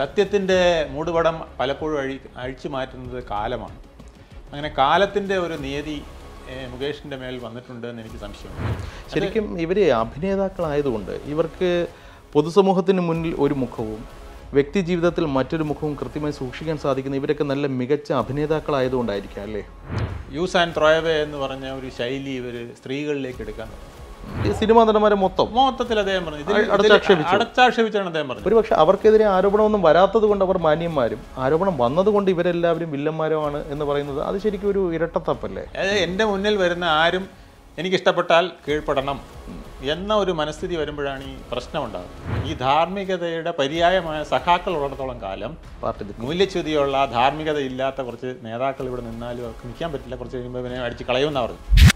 സത്യത്തിൻ്റെ മൂടുപടം പലപ്പോഴും അഴി അഴിച്ചു മാറ്റുന്നത് കാലമാണ് അങ്ങനെ കാലത്തിൻ്റെ ഒരു നിയതി മുകേഷിൻ്റെ മേൽ വന്നിട്ടുണ്ട് എന്ന് എനിക്ക് സംശയമുണ്ട് ശരിക്കും ഇവർ അഭിനേതാക്കളായതുകൊണ്ട് ഇവർക്ക് പൊതുസമൂഹത്തിന് മുന്നിൽ ഒരു മുഖവും വ്യക്തി ജീവിതത്തിൽ മറ്റൊരു മുഖവും കൃത്യമായി സൂക്ഷിക്കാൻ സാധിക്കുന്ന ഇവരൊക്കെ നല്ല മികച്ച അഭിനേതാക്കളായതുകൊണ്ടായിരിക്കാം അല്ലേ യൂസ് ആൻഡ് ത്രോയവേ എന്ന് പറഞ്ഞ ഒരു ശൈലി ഇവർ സ്ത്രീകളിലേക്ക് എടുക്കാൻ തുടങ്ങി സിനിമാ നടന്മാരെ മൊത്തം മൊത്തത്തിൽ അദ്ദേഹം അടച്ചാക്ഷേപിച്ചാണ് അദ്ദേഹം പറഞ്ഞത് ഒരുപക്ഷെ അവർക്കെതിരെ ആരോപണമൊന്നും വരാത്തത് കൊണ്ട് അവർ മാന്യന്മാരും ആരോപണം വന്നതുകൊണ്ട് ഇവരെല്ലാവരും വില്ലന്മാരുമാണ് എന്ന് പറയുന്നത് അത് ശരിക്കും ഒരു ഇരട്ടത്തപ്പല്ലേ എൻ്റെ മുന്നിൽ വരുന്ന ആരും എനിക്കിഷ്ടപ്പെട്ടാൽ കീഴ്പ്പെടണം എന്ന ഒരു മനസ്ഥിതി വരുമ്പോഴാണ് ഈ പ്രശ്നമുണ്ടാകുന്നത് ഈ ധാർമ്മികതയുടെ പര്യായമായ സഖാക്കൾ ഉള്ളിടത്തോളം കാലം മൂല്യച്യുതിയുള്ള ഇല്ലാത്ത കുറച്ച് നേതാക്കൾ ഇവിടെ നിന്നാലും അവർക്ക് നിൽക്കാൻ പറ്റില്ല കുറച്ച് കഴിയുമ്പോൾ ഇവനെ അടിച്ച് കളയുമെന്നാണ് പറഞ്ഞു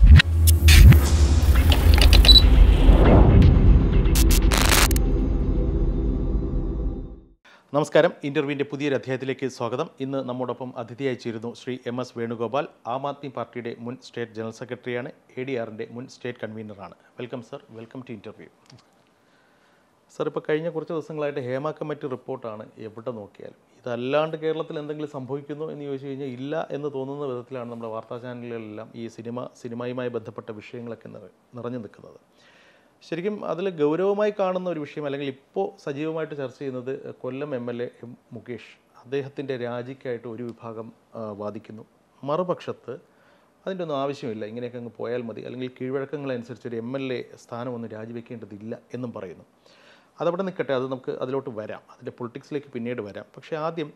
നമസ്കാരം ഇന്റർവ്യൂവിൻ്റെ പുതിയൊരു അധ്യായത്തിലേക്ക് സ്വാഗതം ഇന്ന് നമ്മോടൊപ്പം അതിഥിയായി ചേരുന്നു ശ്രീ എം എസ് വേണുഗോപാൽ ആം ആദ്മി പാർട്ടിയുടെ മുൻ സ്റ്റേറ്റ് ജനറൽ സെക്രട്ടറിയാണ് എ ഡി ആറിൻ്റെ മുൻ സ്റ്റേറ്റ് കൺവീനറാണ് welcome sir welcome to interview sir ഇപ്പോൾ കഴിഞ്ഞ കുറച്ച് ദിവസങ്ങളായിട്ട് ഹേമ കമ്മിറ്റി റിപ്പോർട്ടാണ് എവിടെ നോക്കിയാലും ഇതല്ലാണ്ട് കേരളത്തിൽ എന്തെങ്കിലും സംഭവിക്കുന്നു എന്ന് ചോദിച്ചു കഴിഞ്ഞാൽ ഇല്ല എന്ന് തോന്നുന്ന വിധത്തിലാണ് നമ്മുടെ വാർത്താ ചാനലുകളിലെല്ലാം ഈ സിനിമ സിനിമയുമായി ബന്ധപ്പെട്ട വിഷയങ്ങളൊക്കെ നിറഞ്ഞു നിൽക്കുന്നത് ശരിക്കും അതിൽ ഗൗരവമായി കാണുന്ന ഒരു വിഷയം അല്ലെങ്കിൽ ഇപ്പോൾ സജീവമായിട്ട് ചർച്ച ചെയ്യുന്നത് Kollam M L A Mukesh അദ്ദേഹത്തിൻ്റെ രാജിക്കായിട്ട് ഒരു വിഭാഗം വാദിക്കുന്നു മറുപക്ഷത്ത് അതിൻ്റെ ഒന്നും ആവശ്യമില്ല ഇങ്ങനെയൊക്കെ അങ്ങ് പോയാൽ മതി അല്ലെങ്കിൽ കീഴ്വഴക്കങ്ങളനുസരിച്ച് ഒരു എം എൽ എ സ്ഥാനമൊന്നും രാജിവെക്കേണ്ടതില്ല എന്നും പറയുന്നു അതവിടെ നിൽക്കട്ടെ അത് നമുക്ക് അതിലോട്ട് വരാം അതിൻ്റെ പൊളിറ്റിക്സിലേക്ക് പിന്നീട് വരാം പക്ഷേ ആദ്യം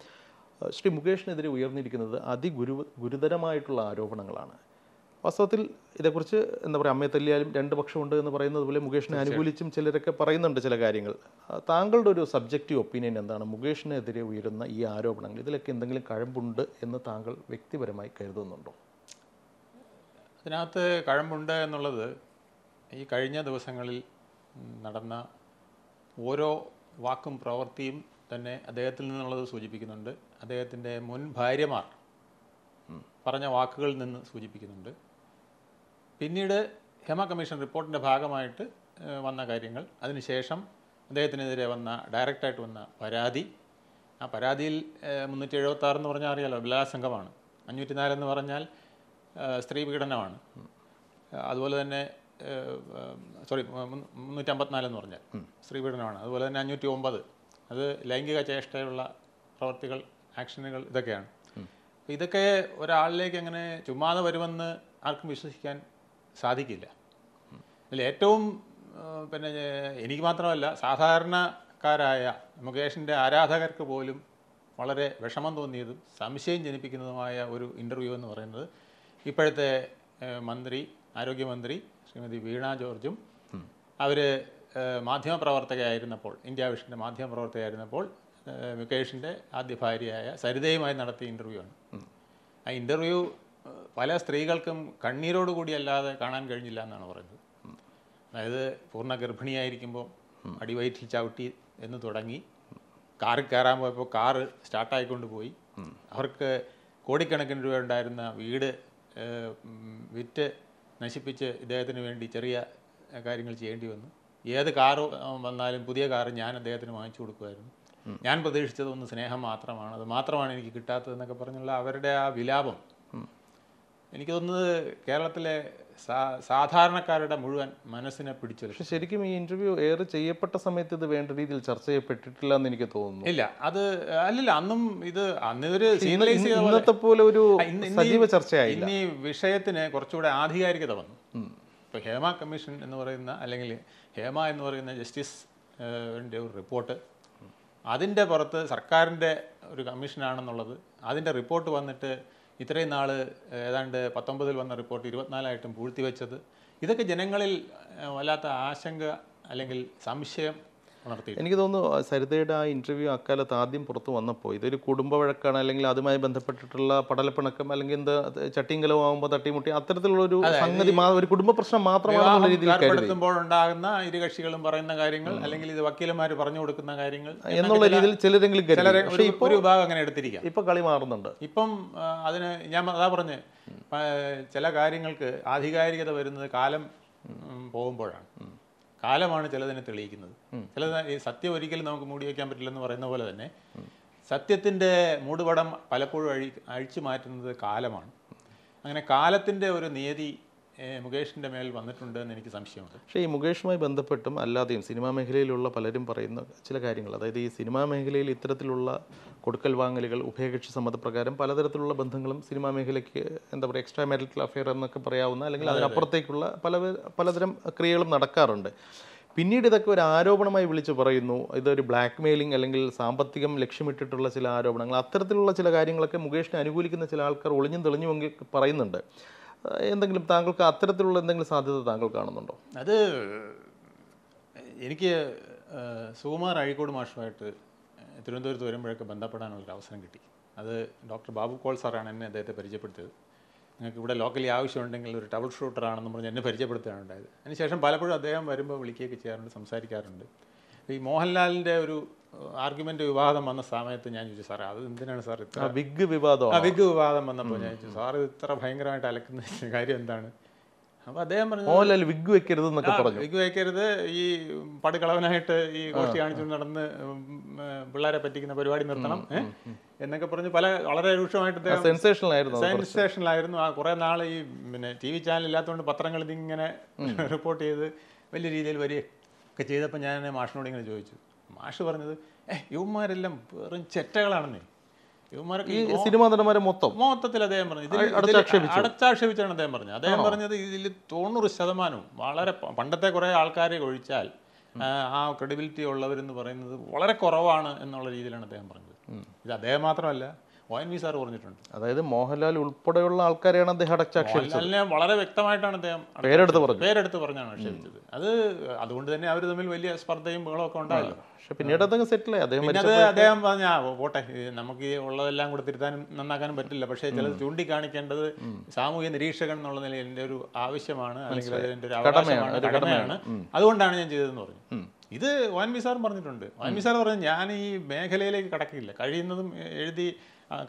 ശ്രീ മുകേഷിനെതിരെ ഉയർന്നിരിക്കുന്നത് അതിഗുരു ഗുരുതരമായിട്ടുള്ള ആരോപണങ്ങളാണ് വാസ്തവത്തിൽ ഇതേക്കുറിച്ച് എന്താ പറയുക അമ്മയെ തല്ലിയാലും രണ്ട് പക്ഷമുണ്ട് എന്ന് പറയുന്നത് പോലെ മുകേഷിനെ അനുകൂലിച്ചും ചിലരൊക്കെ പറയുന്നുണ്ട് ചില കാര്യങ്ങൾ താങ്കളുടെ ഒരു സബ്ജക്റ്റീവ് ഒപ്പീനിയൻ എന്താണ് മുകേഷിനെതിരെ ഉയരുന്ന ഈ ആരോപണങ്ങൾ ഇതിലൊക്കെ എന്തെങ്കിലും കഴമ്പുണ്ട് എന്ന് താങ്കൾ വ്യക്തിപരമായി കരുതുന്നുണ്ടോ അതിനകത്ത് കഴമ്പുണ്ട് എന്നുള്ളത് ഈ കഴിഞ്ഞ ദിവസങ്ങളിൽ നടന്ന ഓരോ വാക്കും പ്രവൃത്തിയും തന്നെ അദ്ദേഹത്തിൽ നിന്നുള്ളത് സൂചിപ്പിക്കുന്നുണ്ട് അദ്ദേഹത്തിൻ്റെ മുൻ ഭാര്യമാർ പറഞ്ഞ വാക്കുകളിൽ നിന്ന് സൂചിപ്പിക്കുന്നുണ്ട് പിന്നീട് ഹെമ കമ്മീഷൻ റിപ്പോർട്ടിൻ്റെ ഭാഗമായിട്ട് വന്ന കാര്യങ്ങൾ അതിനുശേഷം അദ്ദേഹത്തിനെതിരെ വന്ന ഡയറക്റ്റായിട്ട് വന്ന പരാതി ആ പരാതിയിൽ മുന്നൂറ്റി എഴുപത്തി ആറെന്ന് പറഞ്ഞാൽ അറിയാലോ ബലാസംഗമാണ് അഞ്ഞൂറ്റി നാലെന്ന് പറഞ്ഞാൽ സ്ത്രീ പീഡനമാണ് അതുപോലെ തന്നെ സോറി മുന്നൂറ്റി അമ്പത്തിനാലെന്ന് പറഞ്ഞാൽ സ്ത്രീ പീഡനമാണ് അതുപോലെ തന്നെ അഞ്ഞൂറ്റി ഒമ്പത് അത് ലൈംഗിക ചേഷ്ടയുള്ള പ്രവർത്തികൾ ആക്ഷനുകൾ ഇതൊക്കെയാണ് ഇതൊക്കെ ഒരാളിലേക്ക് എങ്ങനെ ചുമ്മാതെ വരുമെന്ന് ആർക്കും വിശ്വസിക്കാൻ സാധിക്കില്ല അതിൽ ഏറ്റവും പിന്നെ എനിക്ക് മാത്രമല്ല സാധാരണക്കാരായ മുകേഷിൻ്റെ ആരാധകർക്ക് പോലും വളരെ വിഷമം തോന്നിയതും സംശയം ജനിപ്പിക്കുന്നതുമായ ഒരു ഇൻ്റർവ്യൂ എന്ന് പറയുന്നത് ഇപ്പോഴത്തെ മന്ത്രി ആരോഗ്യമന്ത്രി ശ്രീമതി വീണ ജോർജും അവർ മാധ്യമപ്രവർത്തകയായിരുന്നപ്പോൾ ഇന്ത്യ വിഷൻ്റെ മാധ്യമപ്രവർത്തകയായിരുന്നപ്പോൾ മുകേഷിൻ്റെ ആദ്യ ഭാര്യയായ സരിതയുമായി നടത്തിയ ഇൻ്റർവ്യൂ ആണ് ആ ഇൻ്റർവ്യൂ പല സ്ത്രീകൾക്കും കണ്ണീരോടുകൂടി അല്ലാതെ കാണാൻ കഴിഞ്ഞില്ല എന്നാണ് പറയുന്നത് അതായത് പൂർണ്ണ ഗർഭിണിയായിരിക്കുമ്പോൾ അടിവയറ്റിൽ ചവിട്ടി എന്ന് തുടങ്ങി കാറിൽ കയറാൻ പോയപ്പോൾ കാറ് സ്റ്റാർട്ടായിക്കൊണ്ട് പോയി അവർക്ക് കോടിക്കണക്കിന് രൂപ ഉണ്ടായിരുന്ന വീട് വിറ്റ് നശിപ്പിച്ച് ഇദ്ദേഹത്തിന് വേണ്ടി ചെറിയ കാര്യങ്ങൾ ചെയ്യേണ്ടി വന്നു ഏത് കാറ് വന്നാലും പുതിയ കാറ് ഞാൻ അദ്ദേഹത്തിന് വാങ്ങിച്ചു കൊടുക്കുമായിരുന്നു ഞാൻ പ്രതീക്ഷിച്ചതൊന്ന് സ്നേഹം മാത്രമാണ് അത് മാത്രമാണ് എനിക്ക് കിട്ടാത്തതെന്നൊക്കെ പറഞ്ഞുള്ള അവരുടെ ആ വിലാപം എനിക്ക് തോന്നുന്നത് കേരളത്തിലെ സാധാരണക്കാരുടെ മുഴുവൻ മനസ്സിനെ പിടിച്ചു പക്ഷെ ശരിക്കും ഈ ഇന്റർവ്യൂ എയർ ചെയ്യപ്പെട്ട സമയത്ത് ഇത് വേണ്ട രീതിയിൽ ചർച്ച ചെയ്യപ്പെട്ടിട്ടില്ല എന്ന് എനിക്ക് തോന്നുന്നു ഇല്ല അത് അല്ലല്ല അന്നും ഇത് അന്ന് സീനലൈസ് ഇന്നത്തെ പോലെ ഒരു സജീവ ചർച്ചയായി ഇനി വിഷയത്തിന് കുറച്ചുകൂടെ ആധികാരികത വന്നു ഇപ്പോൾ ഹേമ കമ്മീഷൻ എന്ന് പറയുന്ന അല്ലെങ്കിൽ ഹേമ എന്ന് പറയുന്ന ജസ്റ്റിസ് ഒരു റിപ്പോർട്ട് അതിൻ്റെ പുറത്ത് സർക്കാരിൻ്റെ ഒരു കമ്മീഷനാണെന്നുള്ളത് അതിൻ്റെ റിപ്പോർട്ട് വന്നിട്ട് ഇത്രയും നാൾ ഏതാണ്ട് പത്തൊമ്പതിൽ വന്ന റിപ്പോർട്ട് ഇരുപത്തിനാലായിട്ടും പൂഴ്ത്തിവെച്ചത് ഇതൊക്കെ ജനങ്ങളിൽ വല്ലാത്ത ആശങ്ക അല്ലെങ്കിൽ സംശയം എനിക്ക് തോന്നുന്നു സരിതയുടെ ആ ഇന്റർവ്യൂ അക്കാലത്ത് ആദ്യം പുറത്തു വന്നപ്പോൾ ഇതൊരു കുടുംബ വഴക്കാണ് അല്ലെങ്കിൽ അതുമായി ബന്ധപ്പെട്ടിട്ടുള്ള പടലപ്പിണക്കം അല്ലെങ്കിൽ എന്ത് ചട്ടിങ്കലവും ആകുമ്പോൾ തട്ടിമുട്ടി അത്തരത്തിലുള്ള ഒരു സംഗതി ഒരു കുടുംബ പ്രശ്നം മാത്രമാണ് ഉണ്ടാകുന്ന ഇരു കക്ഷികളും പറയുന്ന കാര്യങ്ങൾ അല്ലെങ്കിൽ ഇത് വക്കീലന്മാർ പറഞ്ഞു കൊടുക്കുന്ന കാര്യങ്ങൾ എന്നുള്ള രീതിയിൽ ചിലരെങ്കിലും ഒരു വിഭാഗം അങ്ങനെ എടുത്തിരിക്കാം ഇപ്പൊ കളി മാറുന്നുണ്ട് ഇപ്പം അതിന് ഞാൻ അതാ പറഞ്ഞ് ചില കാര്യങ്ങൾക്ക് ആധികാരികത വരുന്നത് കാലം പോകുമ്പോഴാണ് കാലമാണ് ചിലതിനെ തെളിയിക്കുന്നത് ചില ഈ സത്യം ഒരിക്കലും നമുക്ക് മൂടി വയ്ക്കാൻ പറ്റില്ലെന്ന് പറയുന്ന പോലെ തന്നെ സത്യത്തിൻ്റെ മൂടുപടം പലപ്പോഴും അഴി അഴിച്ചു മാറ്റുന്നത് കാലമാണ് അങ്ങനെ കാലത്തിൻ്റെ ഒരു നിയതി മുകേഷിൻ്റെ മേൽ വന്നിട്ടുണ്ട് എന്ന് എനിക്ക് സംശയമുണ്ട് പക്ഷേ ഈ മുകേഷുമായി ബന്ധപ്പെട്ടും അല്ലാതെയും സിനിമാ മേഖലയിലുള്ള പലരും പറയുന്ന ചില കാര്യങ്ങൾ അതായത് ഈ സിനിമാ മേഖലയിൽ ഇത്തരത്തിലുള്ള കൊടുക്കൽ വാങ്ങലുകൾ ഉഭയകക്ഷി സമ്മതപ്രകാരം പലതരത്തിലുള്ള ബന്ധങ്ങളും സിനിമാ മേഖലയ്ക്ക് എന്താ പറയുക എക്സ്ട്രാ മാരിറ്റൽ അഫെയർ എന്നൊക്കെ പറയാവുന്ന അല്ലെങ്കിൽ അതിനപ്പുറത്തേക്കുള്ള പല പലതരം ക്രിയകളും നടക്കാറുണ്ട് പിന്നീട് ഇതൊക്കെ ഒരു ആരോപണമായി വിളിച്ച് പറയുന്നു ഇതൊരു ബ്ലാക്ക് മെയിലിംഗ് അല്ലെങ്കിൽ സാമ്പത്തികം ലക്ഷ്യമിട്ടിട്ടുള്ള ചില ആരോപണങ്ങൾ അത്തരത്തിലുള്ള ചില കാര്യങ്ങളൊക്കെ മുകേഷിനെ അനുകൂലിക്കുന്ന ചില ആൾക്കാർ ഒളിഞ്ഞും തെളിഞ്ഞുമെങ്കിൽ പറയുന്നുണ്ട് എന്തെങ്കിലും താങ്കൾക്ക് അത്തരത്തിലുള്ള എന്തെങ്കിലും സാധ്യത താങ്കൾ കാണുന്നുണ്ടോ അത് എനിക്ക് സുകുമാർ അഴീക്കോട് മാഷുമായിട്ട് തിരുവനന്തപുരത്ത് വരുമ്പോഴൊക്കെ ബന്ധപ്പെടാനുള്ളൊരു അവസരം കിട്ടി അത് ഡോക്ടർ ബാബു കോൾ സാറാണ് എന്നെ അദ്ദേഹത്തെ പരിചയപ്പെടുത്തിയത് നിങ്ങൾക്ക് ഇവിടെ ലോക്കലി ആവശ്യമുണ്ടെങ്കിൽ ഒരു ടബിൾ ഷൂട്ടറാണെന്ന് പറഞ്ഞ് എന്നെ പരിചയപ്പെടുത്തുകയാണ് ഉണ്ടായത് അതിനുശേഷം പലപ്പോഴും അദ്ദേഹം വരുമ്പോൾ വിളിക്കുകയൊക്കെ ചെയ്യാറുണ്ട് സംസാരിക്കാറുണ്ട് ഈ മോഹൻലാലിൻ്റെ ഒരു ആർഗ്യുമെന്റ് വിവാദം വന്ന സമയത്ത് ഞാൻ ചോദിച്ചു സാറേ അത് എന്തിനാണ് സാർ ഇത്ര ബിഗ് വിവാദം ആ വിവാദം വന്നപ്പോൾ ഞാൻ ചോദിച്ചു സാർ ഇത്ര ഭയങ്കരമായിട്ട് അലക്കുന്ന കാര്യം എന്താണ് അപ്പോൾ അദ്ദേഹം പറഞ്ഞു വിഗ് വെക്കരുത് എന്നൊക്കെ പറഞ്ഞു വിഗ് വെക്കരുത് ഈ പടുകളവനായിട്ട് ഈ ഗോഷ്ടി കാണിച്ചു നടന്ന് പിള്ളേരെ പറ്റിക്കുന്ന പരിപാടി നിർത്തണം എന്നൊക്കെ പറഞ്ഞ് പല വളരെ രൂക്ഷമായിട്ട് സെൻസേഷണൽ ആയിരുന്നു ആ കുറേ നാൾ ഈ പിന്നെ ടി വി ചാനൽ ഇല്ലാത്തതുകൊണ്ട് പത്രങ്ങൾ ഇതിങ്ങനെ റിപ്പോർട്ട് ചെയ്ത് വലിയ രീതിയിൽ വരികയൊക്കെ ചെയ്തപ്പോൾ ഞാൻ മാഷിനോട് ഇങ്ങനെ ചോദിച്ചു മാഷ് പറഞ്ഞത് ഏ യുവന്മാരെല്ലാം വെറും ചെറ്റകളാണെന്നേ യുവന്മാരൊക്കെ ഈ സിനിമാ നടന്മാരെ മൊത്തം മൊത്തത്തിൽ അദ്ദേഹം പറഞ്ഞു ഇതിൽ അടച്ചാക്ഷേപിച്ചാണ് അദ്ദേഹം പറഞ്ഞത് അദ്ദേഹം പറഞ്ഞത് ഇതിൽ തൊണ്ണൂറ് ശതമാനവും വളരെ പണ്ടത്തെ കുറേ ആൾക്കാരെ ഒഴിച്ചാൽ ആ ക്രെഡിബിലിറ്റി ഉള്ളവരെന്ന് പറയുന്നത് വളരെ കുറവാണ് എന്നുള്ള രീതിയിലാണ് അദ്ദേഹം പറഞ്ഞത് ഇത് അദ്ദേഹം മാത്രമല്ല ഒ എൻ വി സാർ പറഞ്ഞിട്ടുണ്ട് അതായത് മോഹൻലാൽ ഉൾപ്പെടെയുള്ള ആൾക്കാരെയാണ് അദ്ദേഹം അടച്ചാക്ഷേപിച്ചത് വളരെ വ്യക്തമായിട്ടാണ് അദ്ദേഹം പേരെടുത്ത് പറഞ്ഞു പേരെടുത്ത് പറഞ്ഞാണ് ആക്ഷേപിച്ചത് അത് അതുകൊണ്ട് തന്നെ അവർ തമ്മിൽ വലിയ സ്പർദ്ധയും ബഹളമൊക്കെ ഉണ്ടായല്ലോ പക്ഷെ പിന്നീട് അദ്ദേഹം സെറ്റിലായി അദ്ദേഹം അദ്ദേഹം പറഞ്ഞ പോട്ടെ നമുക്ക് ഈ ഉള്ളതെല്ലാം കൂടെ തിരുത്താനും നന്നാക്കാനും പറ്റില്ല പക്ഷേ ചിലത് ചൂണ്ടിക്കാണിക്കേണ്ടത് സാമൂഹ്യ നിരീക്ഷകൻ എന്നുള്ള നിലയിൽ എൻ്റെ ഒരു ആവശ്യമാണ് അല്ലെങ്കിൽ അതിൻ്റെ ഒരു അവകാശമാണ് കടമയാണ് അതുകൊണ്ടാണ് ഞാൻ ചെയ്തതെന്ന് പറഞ്ഞു ഇത് ഒ എൻ വി സാറും പറഞ്ഞിട്ടുണ്ട് ഒ എൻ വി സാർ പറഞ്ഞു ഞാൻ ഈ മേഖലയിലേക്ക് കടക്കില്ല കഴിയുന്നതും എഴുതി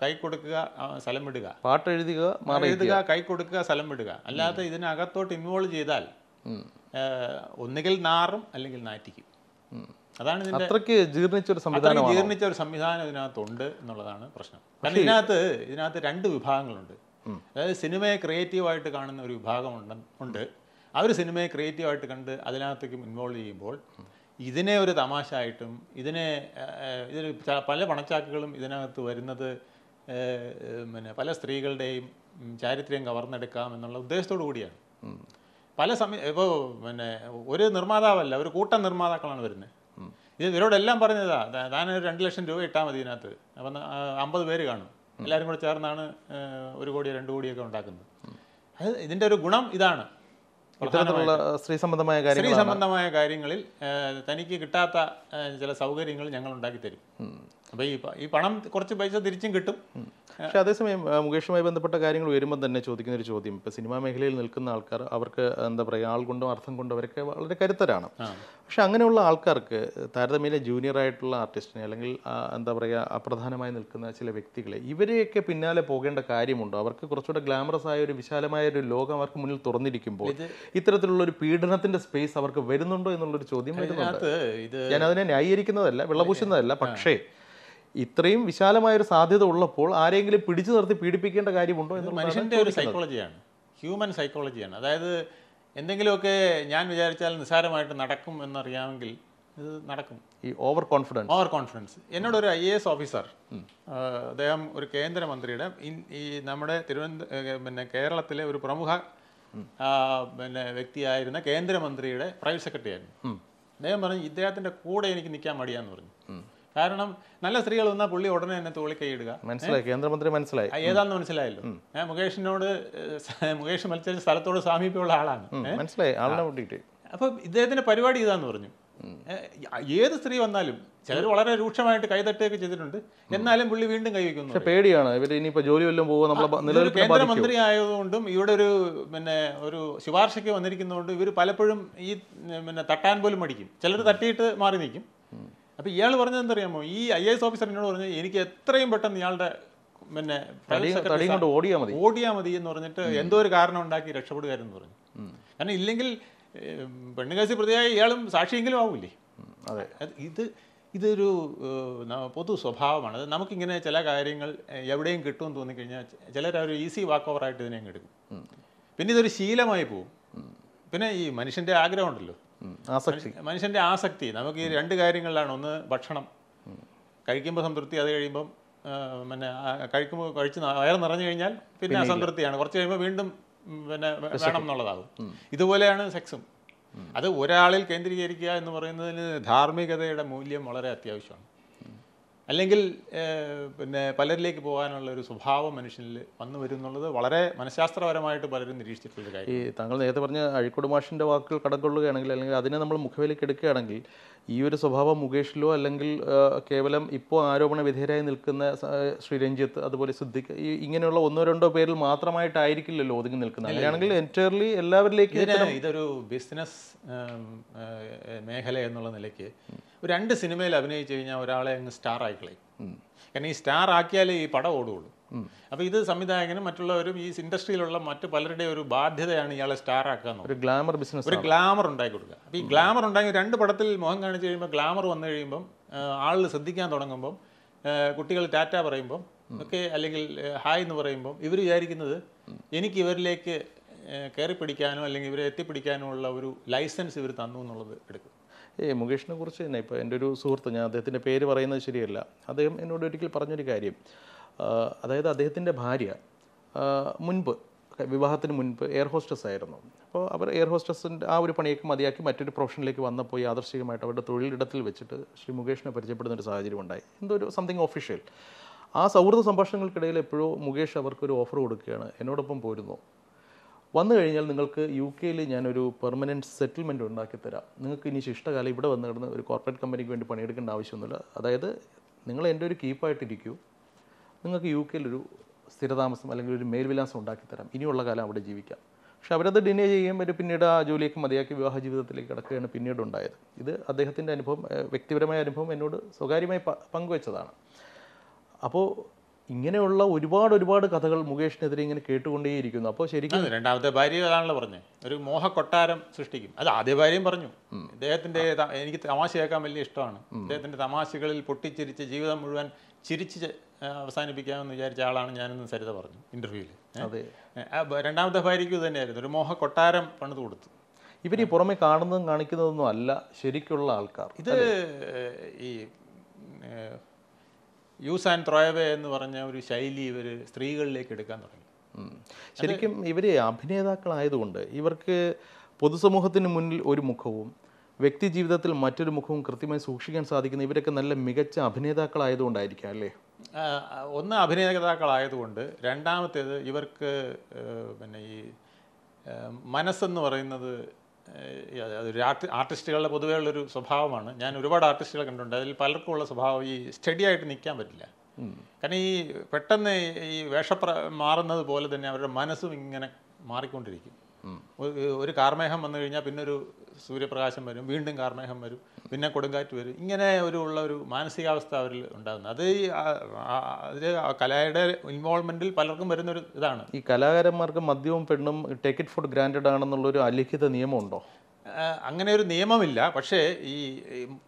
കൈ കൊടുക്കുക സ്ഥലം വിടുക പാട്ട് എഴുതുക എഴുതുക കൈ കൊടുക്കുക സ്ഥലം വിടുക അല്ലാതെ ഇതിനകത്തോട്ട് ഇൻവോൾവ് ചെയ്താൽ ഒന്നുകിൽ നാറും അല്ലെങ്കിൽ നാറ്റിക്കും അതാണ് ഇതിന്റെ അത്രയ്ക്ക് ജീർണിച്ച ഒരു സംവിധാനം ജീർണിച്ച ഒരു സംവിധാനം ഇതിനകത്തുണ്ട് എന്നുള്ളതാണ് പ്രശ്നം കാരണം ഇതിനകത്ത് ഇതിനകത്ത് രണ്ട് വിഭാഗങ്ങളുണ്ട് അതായത് സിനിമയെ ക്രിയേറ്റീവായിട്ട് കാണുന്ന ഒരു വിഭാഗം ഉണ്ട് അവർ സിനിമയെ ക്രിയേറ്റീവായിട്ട് കണ്ട് അതിനകത്തേക്ക് ഇൻവോൾവ് ചെയ്യുമ്പോൾ ഇതിനെ ഒരു തമാശ ആയിട്ടും ഇതിനെ ഇതിന് പല പണച്ചാക്കുകളും ഇതിനകത്ത് വരുന്നത് പിന്നെ പല സ്ത്രീകളുടെയും ചാരിത്രം കവർന്നെടുക്കാം എന്നുള്ള ഉദ്ദേശത്തോടു കൂടിയാണ് പല സമയ ഇപ്പോൾ പിന്നെ ഒരു നിർമ്മാതാവല്ല ഒരു കൂട്ടം നിർമ്മാതാക്കളാണ് വരുന്നത് ഇത് ഇവരോടെല്ലാം പറഞ്ഞതാ താൻ ഒരു രണ്ട് ലക്ഷം രൂപ ഇട്ടാൽ മതി ഇതിനകത്ത് അപ്പം അമ്പത് പേര് കാണും എല്ലാവരും കൂടെ ചേർന്നാണ് ഒരു കോടിയോ രണ്ട് കോടിയൊക്കെ ഉണ്ടാക്കുന്നത് അത് ഇതിൻ്റെ ഒരു ഗുണം ഇതാണ് സ്ത്രീ സംബന്ധമായ സ്ത്രീ സംബന്ധമായ കാര്യങ്ങളിൽ തനിക്ക് കിട്ടാത്ത ചില സൗകര്യങ്ങൾ ഞങ്ങൾ ഉണ്ടാക്കി തരും അപ്പോൾ ഈ ഈ പണം കുറച്ച് പൈസ തിരിച്ചും കിട്ടും പക്ഷെ അതേസമയം മുകേഷുമായി ബന്ധപ്പെട്ട കാര്യങ്ങൾ വരുമ്പോൾ തന്നെ ചോദിക്കുന്ന ഒരു ചോദ്യം ഇപ്പോൾ സിനിമാ മേഖലയിൽ നിൽക്കുന്ന ആൾക്കാർ അവർക്ക് എന്താ പറയുക ആൾ കൊണ്ടും അർത്ഥം കൊണ്ടും അവരൊക്കെ വളരെ കരുത്തരാണ് പക്ഷെ അങ്ങനെയുള്ള ആൾക്കാർക്ക് താരതമ്യേന ജൂനിയർ ആയിട്ടുള്ള ആർട്ടിസ്റ്റിനെ അല്ലെങ്കിൽ എന്താ പറയുക അപ്രധാനമായി നിൽക്കുന്ന ചില വ്യക്തികളെ ഇവരെയൊക്കെ പിന്നാലെ പോകേണ്ട കാര്യമുണ്ടോ അവർക്ക് കുറച്ചുകൂടെ ഗ്ലാമറസ് ആയ ഒരു വിശാലമായ ഒരു ലോകം അവർക്ക് മുന്നിൽ തുറന്നിരിക്കുമ്പോൾ ഇത്തരത്തിലുള്ള ഒരു പീഡനത്തിന്റെ സ്പേസ് അവർക്ക് വരുന്നുണ്ടോ എന്നുള്ളൊരു ചോദ്യം വരുന്നുണ്ട് ഞാൻ അതിനെ ന്യായീകരിക്കുന്നതല്ല വിളപൂശുന്നതല്ല പക്ഷേ ഇത്രയും വിശാലമായൊരു സാധ്യത ഉള്ളപ്പോൾ ആരെങ്കിലും പിടിച്ചു നിർത്തി പീഡിപ്പിക്കേണ്ട കാര്യമുണ്ടോ എന്ന് മനുഷ്യൻ്റെ ഒരു സൈക്കോളജിയാണ് ഹ്യൂമൻ സൈക്കോളജിയാണ് അതായത് എന്തെങ്കിലുമൊക്കെ ഞാൻ വിചാരിച്ചാൽ നിസ്സാരമായിട്ട് നടക്കും എന്നറിയാമെങ്കിൽ ഇത് നടക്കും ഈ ഓവർ കോൺഫിഡൻസ് ഓവർ കോൺഫിഡൻസ് എന്നോടൊരു ഐ എ എസ് ഓഫീസർ അദ്ദേഹം ഒരു കേന്ദ്രമന്ത്രിയുടെ ഈ നമ്മുടെ തിരുവനന്തപുരം പിന്നെ കേരളത്തിലെ ഒരു പ്രമുഖ പിന്നെ വ്യക്തിയായിരുന്ന കേന്ദ്രമന്ത്രിയുടെ പ്രൈവറ്റ് സെക്രട്ടറി ആയിരുന്നു അദ്ദേഹം പറഞ്ഞു ഇദ്ദേഹത്തിൻ്റെ കൂടെ എനിക്ക് നിൽക്കാൻ മടിയാന്ന് പറഞ്ഞു കാരണം നല്ല സ്ത്രീകൾ വന്നാൽ പുള്ളി ഉടനെ തന്നെ തോളിക്കൈയിടുക മനസ്സിലായി കേന്ദ്രമന്ത്രി മനസ്സിലായി ഏതാണെന്ന് മനസ്സിലായല്ലോ ഞാൻ മുകേഷിനോട് മുകേഷ് മത്സരിച്ച സ്ഥലത്തോട് സാമീപ്യമുള്ള ആളാണ് മനസ്സിലായി അപ്പൊ ഇദ്ദേഹത്തിന്റെ പരിപാടി ഇതാന്ന് പറഞ്ഞു ഏത് സ്ത്രീ വന്നാലും ചിലർ വളരെ രൂക്ഷമായിട്ട് കൈതട്ടുകയൊക്കെ ചെയ്തിട്ടുണ്ട് എന്നാലും പുള്ളി വീണ്ടും കൈവയ്ക്കുന്നു പേടിയാണ് ഇവർ ഇനിയിപ്പോ ജോലി വല്ലതും പോകുക നമ്മളെ കേന്ദ്രമന്ത്രി ആയതുകൊണ്ടും ഇവിടെ ഒരു പിന്നെ ഒരു ശുപാർശയ്ക്ക് വന്നിരിക്കുന്നതുകൊണ്ട് ഇവർ പലപ്പോഴും ഈ പിന്നെ തട്ടാൻ പോലും മടിക്കും ചിലർ തട്ടിയിട്ട് മാറി നിൽക്കും അപ്പോൾ ഇയാൾ പറഞ്ഞത് എന്തറിയാമോ ഈ ഐ എസ് ഓഫീസർ എന്നോട് പറഞ്ഞു എനിക്ക് എത്രയും പെട്ടെന്ന് ഇയാളുടെ പിന്നെ ഓടിയാ മതി ഓടിയാ മതി എന്ന് പറഞ്ഞിട്ട് എന്തോ ഒരു കാരണം ഉണ്ടാക്കി രക്ഷപ്പെടുകയായിരുന്നു പറഞ്ഞു കാരണം ഇല്ലെങ്കിൽ പെണ്ണുകാശി പ്രതിയായ ഇയാളും സാക്ഷിയെങ്കിലും ആവില്ലേ അതെ ഇത് ഇതൊരു പൊതു സ്വഭാവമാണ് അത് നമുക്കിങ്ങനെ ചില കാര്യങ്ങൾ എവിടെയും കിട്ടുമെന്ന് തോന്നിക്കഴിഞ്ഞാൽ ചിലർ ഒരു ഈസി വാക്ക് ഓവറായിട്ട് ഇതിനെ എടുക്കും പിന്നെ ഇതൊരു ശീലമായി പോവും പിന്നെ ഈ മനുഷ്യൻ്റെ ആഗ്രഹമുണ്ടല്ലോ ആസക്തി മനുഷ്യൻ്റെ ആസക്തി നമുക്ക് ഈ രണ്ട് കാര്യങ്ങളിലാണ് ഒന്ന് ഭക്ഷണം കഴിക്കുമ്പോൾ സംതൃപ്തി അത് കഴിയുമ്പം പിന്നെ കഴിക്കുമ്പോൾ കഴിച്ച് വയറ് നിറഞ്ഞു കഴിഞ്ഞാൽ പിന്നെ അസംതൃപ്തിയാണ് കുറച്ച് കഴിയുമ്പോൾ വീണ്ടും പിന്നെ വേണം എന്നുള്ളതാകും ഇതുപോലെയാണ് സെക്സും അത് ഒരാളിൽ കേന്ദ്രീകരിക്കുക എന്ന് പറയുന്നതിന് ധാർമ്മികതയുടെ മൂല്യം വളരെ അത്യാവശ്യമാണ് അല്ലെങ്കിൽ പിന്നെ പലരിലേക്ക് പോകാനുള്ള ഒരു സ്വഭാവം മനുഷ്യനിൽ വന്നു വരും എന്നുള്ളത് വളരെ മനഃശാസ്ത്രപരമായിട്ട് പലരും നിരീക്ഷിച്ചിട്ടുള്ള കാര്യം ഈ താങ്കൾ നേരത്തെ പറഞ്ഞ അഴിക്കുട് മാഷിൻ്റെ വാക്കുകൾ കടക്കൊള്ളുകയാണെങ്കിൽ അല്ലെങ്കിൽ അതിനെ നമ്മൾ മുഖവിലേക്ക് എടുക്കുകയാണെങ്കിൽ ഈ ഒരു സ്വഭാവം മുകേഷിലോ അല്ലെങ്കിൽ കേവലം ഇപ്പോൾ ആരോപണ വിധേയരായി നിൽക്കുന്ന ശ്രീ രഞ്ജിത്ത് അതുപോലെ സിദ്ദിഖ് ഈ ഇങ്ങനെയുള്ള ഒന്നോ രണ്ടോ പേരിൽ മാത്രമായിട്ടായിരിക്കില്ലല്ലോ ഒതുങ്ങി നിൽക്കുന്നത് അങ്ങനെയാണെങ്കിൽ എൻറ്റയർലി എല്ലാവരിലേക്ക് ഇതൊരു ബിസിനസ് മേഖല എന്നുള്ള നിലയ്ക്ക് ഒരു രണ്ട് സിനിമയിൽ അഭിനയിച്ചു കഴിഞ്ഞാൽ ഒരാളെ അങ്ങ് സ്റ്റാർ ആയിക്കളയും കാരണം ഈ സ്റ്റാർ ആക്കിയാലേ ഈ പടം ഓടുകയുള്ളൂ അപ്പോൾ ഇത് സംവിധായകനും മറ്റുള്ളവരും ഈ ഇൻഡസ്ട്രിയിലുള്ള മറ്റു പലരുടെ ഒരു ബാധ്യതയാണ് ഇയാളെ സ്റ്റാർ ആക്കുക ഒരു ഗ്ലാമർ ബിസിനസ് ഒരു ഗ്ലാമർ ഉണ്ടാക്കി കൊടുക്കുക അപ്പോൾ ഈ ഗ്ലാമർ ഉണ്ടാക്കി രണ്ട് പടത്തിൽ മുഖം കാണിച്ചു കഴിയുമ്പോൾ ഗ്ലാമർ വന്നു കഴിയുമ്പം ആളുകൾ ശ്രദ്ധിക്കാൻ തുടങ്ങുമ്പം കുട്ടികൾ ടാറ്റ പറയുമ്പം ഒക്കെ അല്ലെങ്കിൽ ഹായ് എന്ന് പറയുമ്പം ഇവർ വിചാരിക്കുന്നത് എനിക്ക് ഇവരിലേക്ക് കയറി പിടിക്കാനോ അല്ലെങ്കിൽ ഇവരെ എത്തിപ്പിടിക്കാനോ ഉള്ള ഒരു ലൈസൻസ് ഇവർ തന്നു എന്നുള്ളത് എടുക്കും ഏ മുകേഷിനെ കുറിച്ച് തന്നെ ഇപ്പോൾ എൻ്റെ ഒരു സുഹൃത്ത് ഞാൻ അദ്ദേഹത്തിൻ്റെ പേര് പറയുന്നത് ശരിയല്ല അദ്ദേഹം എന്നോട് ഒരിക്കൽ പറഞ്ഞൊരു കാര്യം അതായത് അദ്ദേഹത്തിൻ്റെ ഭാര്യ മുൻപ് വിവാഹത്തിന് മുൻപ് എയർ ഹോസ്റ്റസ് ആയിരുന്നു അപ്പോൾ അവർ എയർ ഹോസ്റ്റസിൻ്റെ ആ ഒരു പണിയൊക്കെ മതിയാക്കി മറ്റൊരു പ്രൊഫഷനിലേക്ക് വന്നപ്പോൾ യാദർശികമായിട്ട് അവരുടെ തൊഴിലിടത്തിൽ വെച്ചിട്ട് ശ്രീ മുകേഷിനെ പരിചയപ്പെടുന്ന ഒരു സാഹചര്യം ഉണ്ടായി എന്തോ ഒരു സംതിങ് ഒഫീഷ്യൽ ആ സൗഹൃദ സംഭാഷണങ്ങൾക്കിടയിൽ എപ്പോഴോ മുകേഷ് അവർക്കൊരു ഓഫർ കൊടുക്കുകയാണ് എന്നോടൊപ്പം പോരുന്നു വന്നു കഴിഞ്ഞാൽ നിങ്ങൾക്ക് യു കെയിൽ ഞാനൊരു പെർമനൻറ്റ് സെറ്റിൽമെൻറ്റ് ഉണ്ടാക്കി നിങ്ങൾക്ക് ഇനി ശിഷ്ടകാലം ഇവിടെ വന്ന് കിടന്ന് ഒരു കോർപ്പറേറ്റ് കമ്പനിക്ക് വേണ്ടി പണിയെടുക്കേണ്ട ആവശ്യമൊന്നുമില്ല അതായത് നിങ്ങൾ എൻ്റെ ഒരു കീപ്പായിട്ടിരിക്കൂ നിങ്ങൾക്ക് യു ഒരു സ്ഥിരതാമസം അല്ലെങ്കിൽ ഒരു മേൽവിലാസം ഉണ്ടാക്കിത്തരാം ഇനിയുള്ള കാലം അവിടെ ജീവിക്കാം പക്ഷെ അവരത് ഡിനേ ചെയ്യും അവർ പിന്നീട് ആ ജോലിയൊക്കെ മതിയാക്കി വിവാഹ ജീവിതത്തിലേക്ക് കിടക്കുകയാണ് പിന്നീട് ഉണ്ടായത് ഇത് അദ്ദേഹത്തിൻ്റെ അനുഭവം വ്യക്തിപരമായ അനുഭവം എന്നോട് സ്വകാര്യമായി പങ്കുവച്ചതാണ് അപ്പോൾ ഇങ്ങനെയുള്ള ഒരുപാട് ഒരുപാട് കഥകൾ മുകേഷിനെതിരെ ഇങ്ങനെ കേട്ടുകൊണ്ടേയിരിക്കുന്നു അപ്പോൾ ശരിക്കും രണ്ടാമത്തെ ഭാര്യ അതാണല്ലോ പറഞ്ഞത് ഒരു മോഹ കൊട്ടാരം സൃഷ്ടിക്കും അത് ആദ്യ ഭാര്യയും പറഞ്ഞു അദ്ദേഹത്തിൻ്റെ എനിക്ക് തമാശ കേൾക്കാൻ വലിയ ഇഷ്ടമാണ് അദ്ദേഹത്തിൻ്റെ തമാശകളിൽ പൊട്ടിച്ചിരിച്ച് ജീവിതം മുഴുവൻ ചിരിച്ച് അവസാനിപ്പിക്കാമെന്ന് വിചാരിച്ച ആളാണ് ഞാനെന്ന് സരിത പറഞ്ഞു ഇൻ്റർവ്യൂവിൽ അതെ രണ്ടാമത്തെ ഭാര്യയ്ക്ക് തന്നെയായിരുന്നു ഒരു മോഹ കൊട്ടാരം പണിത് കൊടുത്തു ഇവർ ഈ പുറമെ കാണുന്നതും കാണിക്കുന്നതൊന്നും അല്ല ശരിക്കുള്ള ആൾക്കാർ ഇത് ഈ യൂസ് ആൻഡ് ത്രോയവേ എന്ന് പറഞ്ഞ ഒരു ശൈലി ഇവർ സ്ത്രീകളിലേക്ക് എടുക്കാൻ തുടങ്ങി ശരിക്കും ഇവർ അഭിനേതാക്കളായതുകൊണ്ട് ഇവർക്ക് പൊതുസമൂഹത്തിന് മുന്നിൽ ഒരു മുഖവും വ്യക്തി ജീവിതത്തിൽ മറ്റൊരു മുഖവും കൃത്യമായി സൂക്ഷിക്കാൻ സാധിക്കുന്ന ഇവരൊക്കെ നല്ല മികച്ച അഭിനേതാക്കളായതുകൊണ്ടായിരിക്കാം അല്ലേ ഒന്ന് അഭിനേതാക്കളായതുകൊണ്ട് രണ്ടാമത്തേത് ഇവർക്ക് പിന്നെ ഈ മനസ്സെന്ന് പറയുന്നത് അതൊരു ആർട്ടിസ്റ്റുകളുടെ പൊതുവേ ഉള്ളൊരു സ്വഭാവമാണ് ഞാൻ ഒരുപാട് ആർട്ടിസ്റ്റുകളെ കണ്ടിട്ടുണ്ട് അതിൽ പലർക്കും ഉള്ള സ്വഭാവം ഈ സ്റ്റഡി ആയിട്ട് നിൽക്കാൻ പറ്റില്ല കാരണം ഈ പെട്ടെന്ന് ഈ വേഷപ്ര മാറുന്നത് പോലെ തന്നെ അവരുടെ മനസ്സും ഇങ്ങനെ മാറിക്കൊണ്ടിരിക്കും ഒരു കാർമേഹം വന്നു കഴിഞ്ഞാൽ പിന്നെ ഒരു സൂര്യപ്രകാശം വരും വീണ്ടും കാർമേഹം വരും പിന്നെ കൊടുങ്കാറ്റ് വരും ഇങ്ങനെ ഒരു ഉള്ള ഒരു മാനസികാവസ്ഥ അവരിൽ ഉണ്ടാകുന്നു അത് ഈ അത് കലയുടെ ഇൻവോൾവ്മെൻറ്റിൽ പലർക്കും വരുന്നൊരു ഇതാണ് ഈ കലാകാരന്മാർക്ക് മദ്യവും പെണ്ണും ടേക്ക് ഇറ്റ് ഫോർ ഗ്രാൻറ്റഡ് ആണെന്നുള്ളൊരു അലിഖിത നിയമമുണ്ടോ അങ്ങനെ ഒരു നിയമമില്ല പക്ഷേ ഈ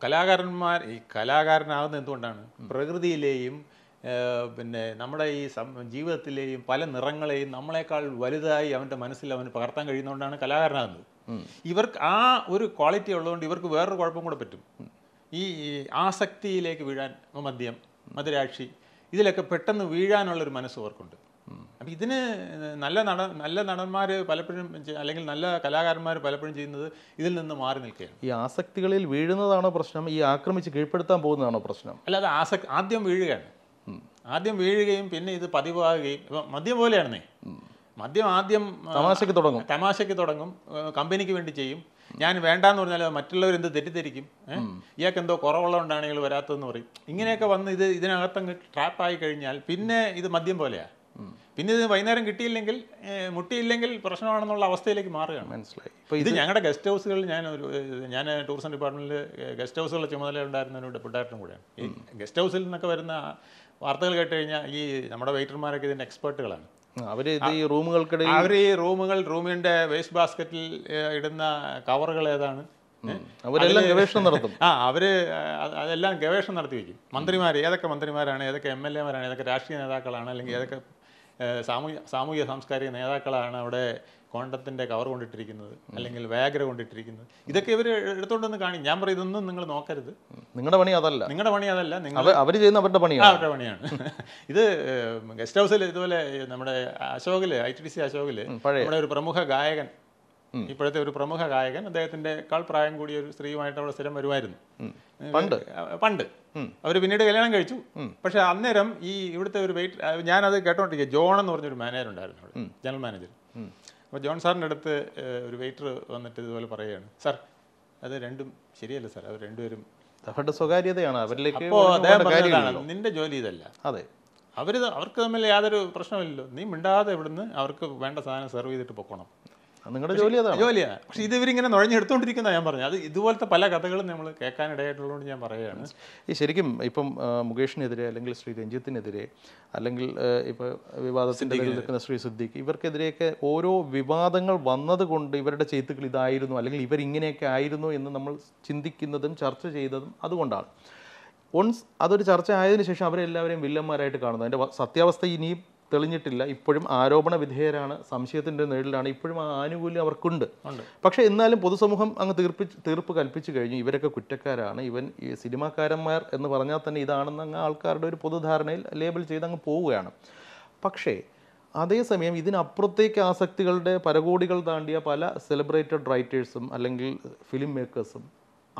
കലാകാരന്മാർ ഈ കലാകാരനാകുന്ന എന്തുകൊണ്ടാണ് പ്രകൃതിയിലെയും പിന്നെ നമ്മുടെ ഈ ജീവിതത്തിലെയും പല നിറങ്ങളെയും നമ്മളെക്കാൾ വലുതായി അവൻ്റെ മനസ്സിൽ അവന് പകർത്താൻ കഴിയുന്നതുകൊണ്ടാണ് കലാകാരനാകുന്നത് ഇവർക്ക് ആ ഒരു ക്വാളിറ്റി ഉള്ളതുകൊണ്ട് ഇവർക്ക് വേറൊരു കുഴപ്പം കൂടെ പറ്റും ഈ ആസക്തിയിലേക്ക് വീഴാൻ മദ്യം മധുരാക്ഷി ഇതിലൊക്കെ പെട്ടെന്ന് വീഴാനുള്ളൊരു മനസ്സ് അവർക്കുണ്ട് അപ്പം ഇതിന് നല്ല നട നല്ല നടന്മാർ പലപ്പോഴും അല്ലെങ്കിൽ നല്ല കലാകാരന്മാർ പലപ്പോഴും ചെയ്യുന്നത് ഇതിൽ നിന്ന് മാറി നിൽക്കുകയാണ് ഈ ആസക്തികളിൽ വീഴുന്നതാണോ പ്രശ്നം ഈ ആക്രമിച്ച് കീഴ്പ്പെടുത്താൻ പോകുന്നതാണോ പ്രശ്നം അല്ല അത് ആസക്തി ആദ്യം വീഴുകയാണ് ആദ്യം വീഴുകയും പിന്നെ ഇത് പതിവാകുകയും ഇപ്പം മദ്യം പോലെയാണെന്നേ മദ്യം ആദ്യം തമാശക്ക് തുടങ്ങും തമാശക്ക് തുടങ്ങും കമ്പനിക്ക് വേണ്ടി ചെയ്യും ഞാൻ വേണ്ടാന്ന് പറഞ്ഞാൽ മറ്റുള്ളവർ എന്ത് തെറ്റിദ്ധരിക്കും ഇയാൾക്ക് എന്തോ കുറവുള്ളതുകൊണ്ടാണ് ഇയാൾ വരാത്തതെന്ന് പറയും ഇങ്ങനെയൊക്കെ വന്ന് ഇത് ഇതിനകത്തങ്ങ് ട്രാപ്പായി കഴിഞ്ഞാൽ പിന്നെ ഇത് മദ്യം പോലെയാ പിന്നെ ഇത് വൈകുന്നേരം കിട്ടിയില്ലെങ്കിൽ മുട്ടിയില്ലെങ്കിൽ പ്രശ്നമാണെന്നുള്ള അവസ്ഥയിലേക്ക് മാറുകയാണ് മനസ്സിലായി അപ്പോൾ ഇത് ഞങ്ങളുടെ ഗസ്റ്റ് ഹൗസുകളിൽ ഞാൻ ഒരു ഞാൻ ടൂറിസം ഡിപ്പാർട്ട്മെൻറ്റിൽ ഗസ്റ്റ് ഹൗസുകളുടെ ചുമതല ഉണ്ടായിരുന്ന ഒരു ഡെപ്യൂട്ടായിട്ടും കൂടെയാണ് ഈ ഗസ്റ്റ് ഹൗസിൽ നിന്നൊക്കെ വരുന്ന വാർത്തകൾ കേട്ട് കഴിഞ്ഞാൽ ഈ നമ്മുടെ വെയിറ്റർമാരൊക്കെ ഇതിൻ്റെ എക്സ്പേർട്ടുകളാണ് അവർ ഈ റൂമുകൾക്കിടയിൽ അവർ ഈ റൂമുകൾ റൂമിൻ്റെ വേസ്റ്റ് ബാസ്ക്കറ്റിൽ ഇടുന്ന കവറുകൾ ഏതാണ് അവരെല്ലാം ഗവേഷണം നടത്തും ആ അവർ അതെല്ലാം ഗവേഷണം നടത്തി വയ്ക്കും മന്ത്രിമാർ ഏതൊക്കെ മന്ത്രിമാരാണ് ഏതൊക്കെ എം എൽ മാരാണ് ഏതൊക്കെ രാഷ്ട്രീയ നേതാക്കളാണ് അല്ലെങ്കിൽ ഏതൊക്കെ സാമൂഹ്യ സാമൂഹ്യ സാംസ്കാരിക നേതാക്കളാണ് അവിടെ കോണ്ടത്തിൻ്റെ കവർ കൊണ്ടിട്ടിരിക്കുന്നത് അല്ലെങ്കിൽ വേഗര കൊണ്ടിട്ടിരിക്കുന്നത് ഇതൊക്കെ ഇവർ എടുത്തോണ്ടെന്ന് കാണി ഞാൻ പറയും ഇതൊന്നും നിങ്ങൾ നോക്കരുത് നിങ്ങളുടെ പണി അതല്ല നിങ്ങളുടെ പണി അതല്ല നിങ്ങൾ അവർ ചെയ്യുന്ന അവരുടെ പണിയാണ് അവരുടെ പണിയാണ് ഇത് ഗസ്റ്റ് ഹൗസിൽ ഇതുപോലെ നമ്മുടെ അശോകില് ഐ ടി ഡി സി അശോകില് നമ്മുടെ ഒരു പ്രമുഖ ഗായകൻ ഇപ്പോഴത്തെ ഒരു പ്രമുഖ ഗായകൻ അദ്ദേഹത്തിന്റെ കാൾ പ്രായം കൂടിയ ഒരു സ്ത്രീയുമായിട്ട് അവിടെ സ്ഥിരം വരുമായിരുന്നു പണ്ട് പണ്ട് അവർ പിന്നീട് കല്യാണം കഴിച്ചു പക്ഷെ അന്നേരം ഈ ഇവിടുത്തെ ഒരു വെയിറ്റ് ഞാനത് കേട്ടോണ്ടിരിക്കുക ജോൺ എന്ന് പറഞ്ഞൊരു മാനേജർ ഉണ്ടായിരുന്നു അവിടെ ജനറൽ മാനേജർ അപ്പോൾ ജോൺ സാറിൻ്റെ അടുത്ത് ഒരു വെയിറ്റർ വന്നിട്ട് ഇതുപോലെ പറയുകയാണ് സാർ അത് രണ്ടും ശരിയല്ല സാർ അവർ രണ്ടുപേരും അവരുടെ സ്വകാര്യതയാണ് അവരിലേക്ക് നിന്റെ ജോലി ഇതല്ല അതെ അവർ അവർക്ക് തമ്മിൽ യാതൊരു പ്രശ്നമില്ലല്ലോ നീ മിണ്ടാതെ ഇവിടുന്ന് അവർക്ക് വേണ്ട സാധനം സെർവ് ചെയ്തിട്ട് പൊക്കണം നിങ്ങളുടെ ജോലി അതാണ് ജോലിയാണ് പക്ഷേ ഇത് ഇവരിങ്ങനെ നുഴഞ്ഞെടുത്തുകൊണ്ടിരിക്കുന്ന ഞാൻ പറഞ്ഞു അത് ഇതുപോലത്തെ പല കഥകളും നമ്മൾ കേൾക്കാനിടയായിട്ടുള്ളതുകൊണ്ട് ഞാൻ പറയുകയാണ് ഈ ശരിക്കും ഇപ്പം മുകേഷിനെതിരെ അല്ലെങ്കിൽ ശ്രീ രഞ്ജിത്തിനെതിരെ അല്ലെങ്കിൽ ഇപ്പോൾ വിവാദത്തിൻ്റെ നിൽക്കുന്ന ശ്രീ സിദ്ദിഖ് ഇവർക്കെതിരെയൊക്കെ ഓരോ വിവാദങ്ങൾ വന്നതുകൊണ്ട് ഇവരുടെ ചെയ്തുക്കൾ ഇതായിരുന്നു അല്ലെങ്കിൽ ഇവരിങ്ങനെയൊക്കെ ആയിരുന്നു എന്ന് നമ്മൾ ചിന്തിക്കുന്നതും ചർച്ച ചെയ്തതും അതുകൊണ്ടാണ് ഒൺസ് അതൊരു ചർച്ച ആയതിനു ശേഷം അവരെല്ലാവരെയും വില്ലന്മാരായിട്ട് കാണുന്നു അതിൻ്റെ സത്യാവസ്ഥ ഇനിയും തെളിഞ്ഞിട്ടില്ല ഇപ്പോഴും ആരോപണ വിധേയരാണ് സംശയത്തിൻ്റെ നേടിലാണ് ഇപ്പോഴും ആ ആനുകൂല്യം അവർക്കുണ്ട് പക്ഷേ എന്നാലും പൊതുസമൂഹം അങ്ങ് തീർപ്പിച്ച് തീർപ്പ് കൽപ്പിച്ചു കഴിഞ്ഞു ഇവരൊക്കെ കുറ്റക്കാരാണ് ഇവൻ ഈ സിനിമാക്കാരന്മാർ എന്ന് പറഞ്ഞാൽ തന്നെ ഇതാണെന്ന് അങ്ങ് ആൾക്കാരുടെ ഒരു പൊതുധാരണയിൽ ലേബൽ ചെയ്ത് അങ്ങ് പോവുകയാണ് പക്ഷേ അതേസമയം ഇതിനപ്പുറത്തേക്ക് ആസക്തികളുടെ പരകോടികൾ താണ്ടിയ പല സെലിബ്രേറ്റഡ് റൈറ്റേഴ്സും അല്ലെങ്കിൽ ഫിലിം മേക്കേഴ്സും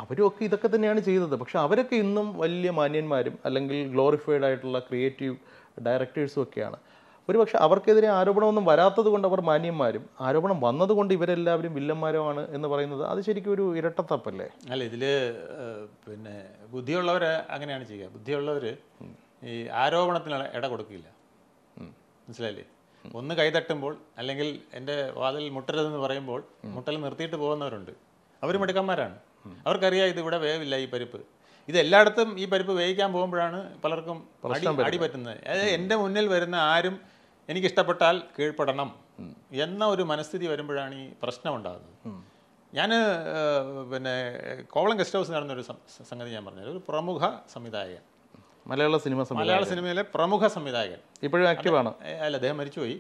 അവരൊക്കെ ഇതൊക്കെ തന്നെയാണ് ചെയ്തത് പക്ഷെ അവരൊക്കെ ഇന്നും വലിയ മാന്യന്മാരും അല്ലെങ്കിൽ ഗ്ലോറിഫൈഡ് ആയിട്ടുള്ള ക്രിയേറ്റീവ് ഡയറക്ടേഴ്സും ഒക്കെയാണ് ഒരുപക്ഷെ അവർക്കെതിരെ ആരോപണമൊന്നും വരാത്തത് കൊണ്ട് അവർ മാന്യന്മാരും ആരോപണം വന്നതുകൊണ്ട് ഇവരെല്ലാവരും വില്ലന്മാരുമാണ് എന്ന് പറയുന്നത് അത് ശരിക്കും ഒരു ഇരട്ടത്തപ്പല്ലേ അല്ല ഇതിൽ പിന്നെ ബുദ്ധിയുള്ളവർ അങ്ങനെയാണ് ചെയ്യുക ബുദ്ധിയുള്ളവർ ഈ ആരോപണത്തിന് ഇട കൊടുക്കില്ല മനസ്സിലായില്ലേ ഒന്ന് കൈതട്ടുമ്പോൾ അല്ലെങ്കിൽ എൻ്റെ വാതിൽ മുട്ടരുതെന്ന് പറയുമ്പോൾ മുട്ടൽ നിർത്തിയിട്ട് പോകുന്നവരുണ്ട് അവർ മെടുക്കന്മാരാണ് അവർക്കറിയാം ഇത് ഇവിടെ വേവില്ല ഈ പരിപ്പ് ഇത് എല്ലായിടത്തും ഈ പരിപ്പ് വേവിക്കാൻ പോകുമ്പോഴാണ് പലർക്കും അടി പറ്റുന്നത് അതായത് എൻ്റെ മുന്നിൽ വരുന്ന ആരും എനിക്കിഷ്ടപ്പെട്ടാൽ കീഴ്പ്പെടണം എന്ന ഒരു മനസ്ഥിതി വരുമ്പോഴാണ് ഈ പ്രശ്നമുണ്ടാകുന്നത് ഞാൻ പിന്നെ കോവളം ഗസ്റ്റ് ഹൗസ് നടന്നൊരു സംഗതി ഞാൻ പറഞ്ഞത് ഒരു പ്രമുഖ സംവിധായകൻ മലയാള സിനിമ മലയാള സിനിമയിലെ പ്രമുഖ സംവിധായകൻ ഇപ്പോഴും ആക്റ്റീവാണ് അല്ല അദ്ദേഹം മരിച്ചുപോയി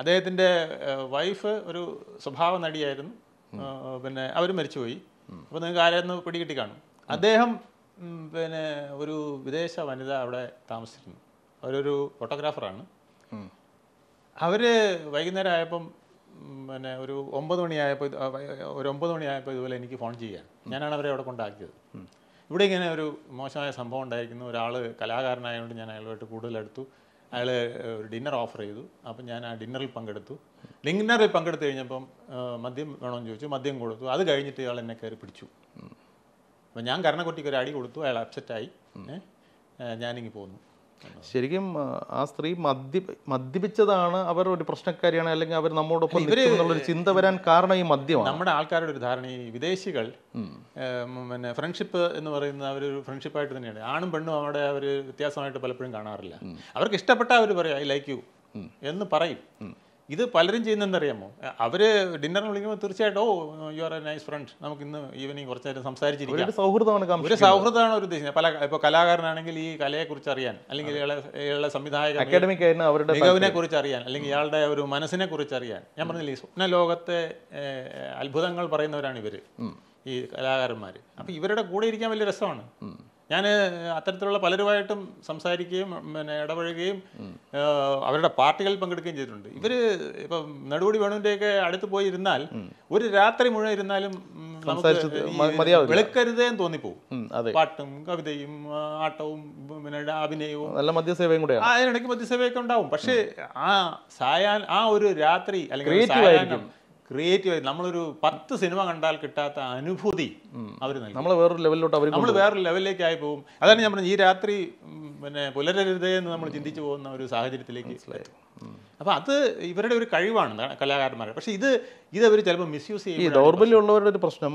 അദ്ദേഹത്തിൻ്റെ വൈഫ് ഒരു സ്വഭാവ നടിയായിരുന്നു പിന്നെ അവർ മരിച്ചുപോയി അപ്പോൾ നിങ്ങൾക്ക് ആരായിരുന്നു പിടികിട്ടി കാണും അദ്ദേഹം പിന്നെ ഒരു വിദേശ വനിത അവിടെ താമസിച്ചിരുന്നു അവരൊരു ഫോട്ടോഗ്രാഫറാണ് അവർ വൈകുന്നേരം ആയപ്പം പിന്നെ ഒരു ഒമ്പത് മണിയായപ്പോൾ ഒരു ഒമ്പത് മണിയായപ്പോൾ ഇതുപോലെ എനിക്ക് ഫോൺ ചെയ്യാൻ ഞാനാണ് അവരെ അവിടെ കൊണ്ടാക്കിയത് ഇവിടെ ഇങ്ങനെ ഒരു മോശമായ സംഭവം ഉണ്ടായിരിക്കുന്നു ഒരാൾ കലാകാരനായതുകൊണ്ട് ഞാൻ അയാളുമായിട്ട് കൂടുതലെടുത്തു അയാൾ ഒരു ഡിന്നർ ഓഫർ ചെയ്തു അപ്പം ഞാൻ ആ ഡിന്നറിൽ പങ്കെടുത്തു ഡിന്നറിൽ പങ്കെടുത്തു കഴിഞ്ഞപ്പം മദ്യം വേണമെന്ന് ചോദിച്ചു മദ്യം കൊടുത്തു അത് കഴിഞ്ഞിട്ട് ഇയാൾ എന്നെ കയറി പിടിച്ചു അപ്പം ഞാൻ കരണക്കുട്ടിക്ക് ഒരു അടി കൊടുത്തു അയാൾ അപ്സെറ്റായി ഞാനിങ്ങി പോന്നു ശരിക്കും ആ സ്ത്രീ മദ്യ മദ്യപിച്ചതാണ് അവർ ഒരു പ്രശ്നക്കാരിയാണ് അല്ലെങ്കിൽ അവർ നമ്മോടൊപ്പം എന്നുള്ളൊരു ചിന്ത വരാൻ കാരണം ഈ മദ്യമാണ് നമ്മുടെ ആൾക്കാരുടെ ഒരു ധാരണ ഈ വിദേശികൾ പിന്നെ ഫ്രണ്ട്ഷിപ്പ് എന്ന് പറയുന്ന അവരൊരു ഫ്രണ്ട്ഷിപ്പായിട്ട് തന്നെയാണ് ആണും പെണ്ണും അവിടെ അവർ വ്യത്യാസമായിട്ട് പലപ്പോഴും കാണാറില്ല അവർക്ക് ഇഷ്ടപ്പെട്ട അവർ പറയാം ഐ ലൈക്ക് യു എന്ന് പറയും ഇത് പലരും ചെയ്യുന്നതെന്നറിയാമോ അവർ ഡിന്നറിന് വിളിക്കുമ്പോൾ തീർച്ചയായിട്ടും oh you are a nice friend നമുക്ക് ഇന്ന് ഈവനിങ് കുറച്ച് നേരം ഒരു സൗഹൃദമാണ് ഒരു സൗഹൃദമാണ് ഒരു ഉദ്ദേശം പല ഇപ്പോൾ കലാകാരനാണെങ്കിൽ ഈ കലയെക്കുറിച്ച് അറിയാൻ അല്ലെങ്കിൽ ഇയാളെ ഇയാളുടെ സംവിധായക അക്കാഡമിക് അവരുടെ മികവിനെ കുറിച്ച് അറിയാൻ അല്ലെങ്കിൽ ഇയാളുടെ ഒരു മനസ്സിനെ കുറിച്ച് അറിയാൻ ഞാൻ പറഞ്ഞില്ലേ ഈ സ്വപ്ന ലോകത്തെ അത്ഭുതങ്ങൾ പറയുന്നവരാണ് ഇവർ ഈ കലാകാരന്മാർ അപ്പോൾ ഇവരുടെ കൂടെ ഇരിക്കാൻ വലിയ രസമാണ് ഞാൻ അത്തരത്തിലുള്ള പലരുമായിട്ടും സംസാരിക്കുകയും പിന്നെ ഇടപഴകുകയും അവരുടെ പാർട്ടികളിൽ പങ്കെടുക്കുകയും ചെയ്തിട്ടുണ്ട് ഇവർ ഇപ്പം നെടുപടി വേണുവിൻ്റെയൊക്കെ അടുത്ത് പോയി ഇരുന്നാൽ ഒരു രാത്രി മുഴുവൻ ഇരുന്നാലും എന്ന് തോന്നിപ്പോവും പാട്ടും കവിതയും ആട്ടവും പിന്നെ അഭിനയവും നല്ല മദ്യസേവയും കൂടെ അതിനിടയ്ക്ക് മദ്യസേവയൊക്കെ ഉണ്ടാവും പക്ഷേ ആ സായാൻ ആ ഒരു രാത്രി അല്ലെങ്കിൽ ക്രിയേറ്റീവ് നമ്മളൊരു പത്ത് സിനിമ കണ്ടാൽ കിട്ടാത്ത അനുഭൂതി അവർ നമ്മൾ വേറൊരു ലെവലിലോട്ട് അവർ നമ്മൾ വേറൊരു ലെവലിലേക്കായി പോകും അതാണ് ഞാൻ പറഞ്ഞത് ഈ രാത്രി പിന്നെ പുലരരുതെന്ന് എന്ന് നമ്മൾ ചിന്തിച്ചു പോകുന്ന ഒരു സാഹചര്യത്തിലേക്ക് അപ്പോൾ അത് ഇവരുടെ ഒരു കഴിവാണ് കലാകാരന്മാരുടെ പക്ഷേ ഇത് ഇത് അവർ ചിലപ്പോൾ മിസ്യൂസ് ചെയ്യും ഈ ദൗർബല്യമുള്ളവരുടെ ഒരു പ്രശ്നം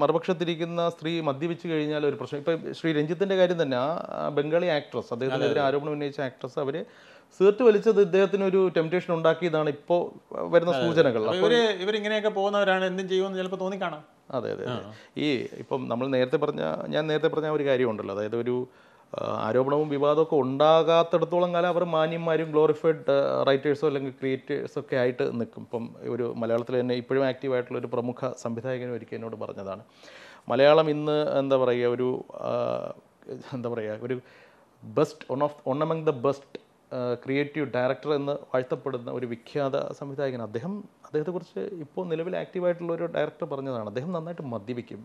മറുപക്ഷത്തിരിക്കുന്ന സ്ത്രീ മദ്യപിച്ച് കഴിഞ്ഞാൽ ഒരു പ്രശ്നം ഇപ്പോൾ ശ്രീ രഞ്ജിത്തിൻ്റെ കാര്യം തന്നെ ആ ബംഗാളി ആക്ട്രസ് അദ്ദേഹത്തിനെതിരെ ആരോപണം ഉന്നയിച്ച ആക്ട്രസ് അവർ സീർട്ട് വലിച്ചത് ഇദ്ദേഹത്തിന് ഒരു ടെംപ്റ്റേഷൻ ഉണ്ടാക്കിയതാണ് ഇപ്പോൾ വരുന്ന സൂചനകൾ ഇവരിങ്ങനെയൊക്കെ പോകുന്നവരാണ് എന്തും ചെയ്യുമെന്ന് ചിലപ്പോൾ തോന്നിക്കാണാം അതെ അതെ ഈ ഇപ്പം നമ്മൾ നേരത്തെ പറഞ്ഞ ഞാൻ നേരത്തെ പറഞ്ഞ ഒരു കാര്യമുണ്ടല്ലോ അതായത് ഒരു ആരോപണവും വിവാദമൊക്കെ ഉണ്ടാകാത്തടത്തോളം കാലം അവർ മാന്യന്മാരും ഗ്ലോറിഫൈഡ് റൈറ്റേഴ്സോ അല്ലെങ്കിൽ ക്രിയേറ്റേഴ്സോ ഒക്കെ ആയിട്ട് നിൽക്കും ഇപ്പം ഒരു മലയാളത്തിൽ തന്നെ ഇപ്പോഴും ആക്റ്റീവായിട്ടുള്ള ഒരു പ്രമുഖ സംവിധായകനും ഒരിക്കലും എന്നോട് പറഞ്ഞതാണ് മലയാളം ഇന്ന് എന്താ പറയുക ഒരു എന്താ പറയുക ഒരു best one of one among the best creative director എന്ന് വാഴ്ത്തപ്പെടുന്ന ഒരു വിഖ്യാത സംവിധായകൻ അദ്ദേഹം അദ്ദേഹത്തെക്കുറിച്ച് ഇപ്പോൾ നിലവിൽ ആക്റ്റീവായിട്ടുള്ള ഒരു ഡയറക്ടർ പറഞ്ഞതാണ് അദ്ദേഹം നന്നായിട്ട് മദ്യപിക്കും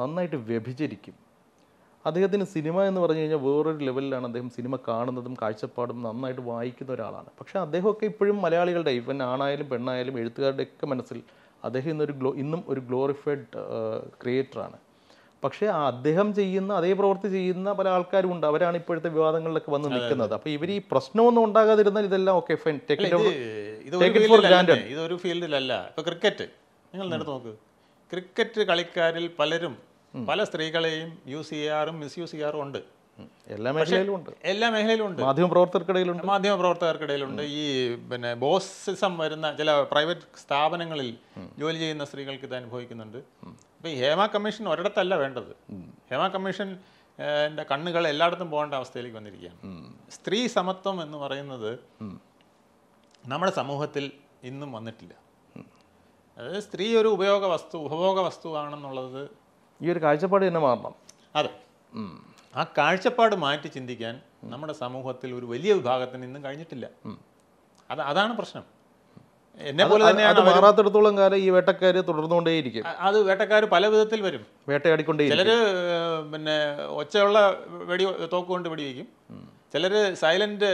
നന്നായിട്ട് വ്യഭിചരിക്കും അദ്ദേഹത്തിന് സിനിമ എന്ന് പറഞ്ഞു കഴിഞ്ഞാൽ വേറൊരു ലെവലിലാണ് അദ്ദേഹം സിനിമ കാണുന്നതും കാഴ്ചപ്പാടും നന്നായിട്ട് വായിക്കുന്ന ഒരാളാണ് പക്ഷേ അദ്ദേഹമൊക്കെ ഇപ്പോഴും മലയാളികളുടെ ഇവൻ ആണായാലും പെണ്ണായാലും എഴുത്തുകാരുടെയൊക്കെ മനസ്സിൽ അദ്ദേഹം ഇന്നൊരു ഗ്ലോ ഇന്നും ഒരു ഗ്ലോറിഫൈഡ് ക്രിയേറ്ററാണ് പക്ഷേ ആ അദ്ദേഹം ചെയ്യുന്ന അതേ പ്രവൃത്തി ചെയ്യുന്ന പല ആൾക്കാരും ഉണ്ട് അവരാണ് ഇപ്പോഴത്തെ വിവാദങ്ങളിലൊക്കെ വന്ന് നിൽക്കുന്നത് അപ്പോൾ ഇവർ ഈ പ്രശ്നമൊന്നും ഉണ്ടാകാതിരുന്നാൽ ഇതെല്ലാം ഓക്കെ ഫൈൻ ഇതൊരു ഫീൽഡിലല്ല ഇപ്പൊ ക്രിക്കറ്റ് നിങ്ങൾ നേരത്തെ നോക്ക് ക്രിക്കറ്റ് കളിക്കാരിൽ പലരും പല സ്ത്രീകളെയും യൂസ് ചെയ്യാറും യൂസ് ചെയ്യാറും ഉണ്ട് എല്ലാ മേഖലയിലും ഉണ്ട് എല്ലാ മേഖലയിലും ഉണ്ട് മാധ്യമ പ്രവർത്തകർക്കിടയിലുണ്ട് മാധ്യമ പ്രവർത്തകർക്കിടയിലുണ്ട് ഈ പിന്നെ ബോസിസം വരുന്ന ചില പ്രൈവറ്റ് സ്ഥാപനങ്ങളിൽ ജോലി ചെയ്യുന്ന സ്ത്രീകൾക്ക് ഇത് അനുഭവിക്കുന്നുണ്ട് അപ്പം ഈ ഹേമ കമ്മീഷൻ ഒരിടത്തല്ല വേണ്ടത് ഹേമ കമ്മീഷൻ എൻ്റെ കണ്ണുകൾ എല്ലായിടത്തും പോകേണ്ട അവസ്ഥയിലേക്ക് വന്നിരിക്കുകയാണ് സ്ത്രീ സമത്വം എന്ന് പറയുന്നത് നമ്മുടെ സമൂഹത്തിൽ ഇന്നും വന്നിട്ടില്ല അതായത് സ്ത്രീ ഒരു ഉപയോഗ വസ്തു ഉപഭോഗ വസ്തുവാണെന്നുള്ളത് ഈ ഒരു കാഴ്ചപ്പാട് തന്നെ മാറണം അതെ ആ കാഴ്ചപ്പാട് മാറ്റി ചിന്തിക്കാൻ നമ്മുടെ സമൂഹത്തിൽ ഒരു വലിയ വിഭാഗത്തിന് ഇന്നും കഴിഞ്ഞിട്ടില്ല അത് അതാണ് പ്രശ്നം എന്നെ പോലെ തന്നെ അത് മാറാത്തിടത്തോളം കാലം ഈ വേട്ടക്കാർ തുടർന്നുകൊണ്ടേയിരിക്കും അത് വേട്ടക്കാർ പല വിധത്തിൽ വരും വേട്ടയാടിക്കൊണ്ടേ ചിലർ പിന്നെ ഒച്ചയുള്ള വെടി തോക്ക് കൊണ്ട് വെടിവെക്കും ചിലർ സൈലന്റ്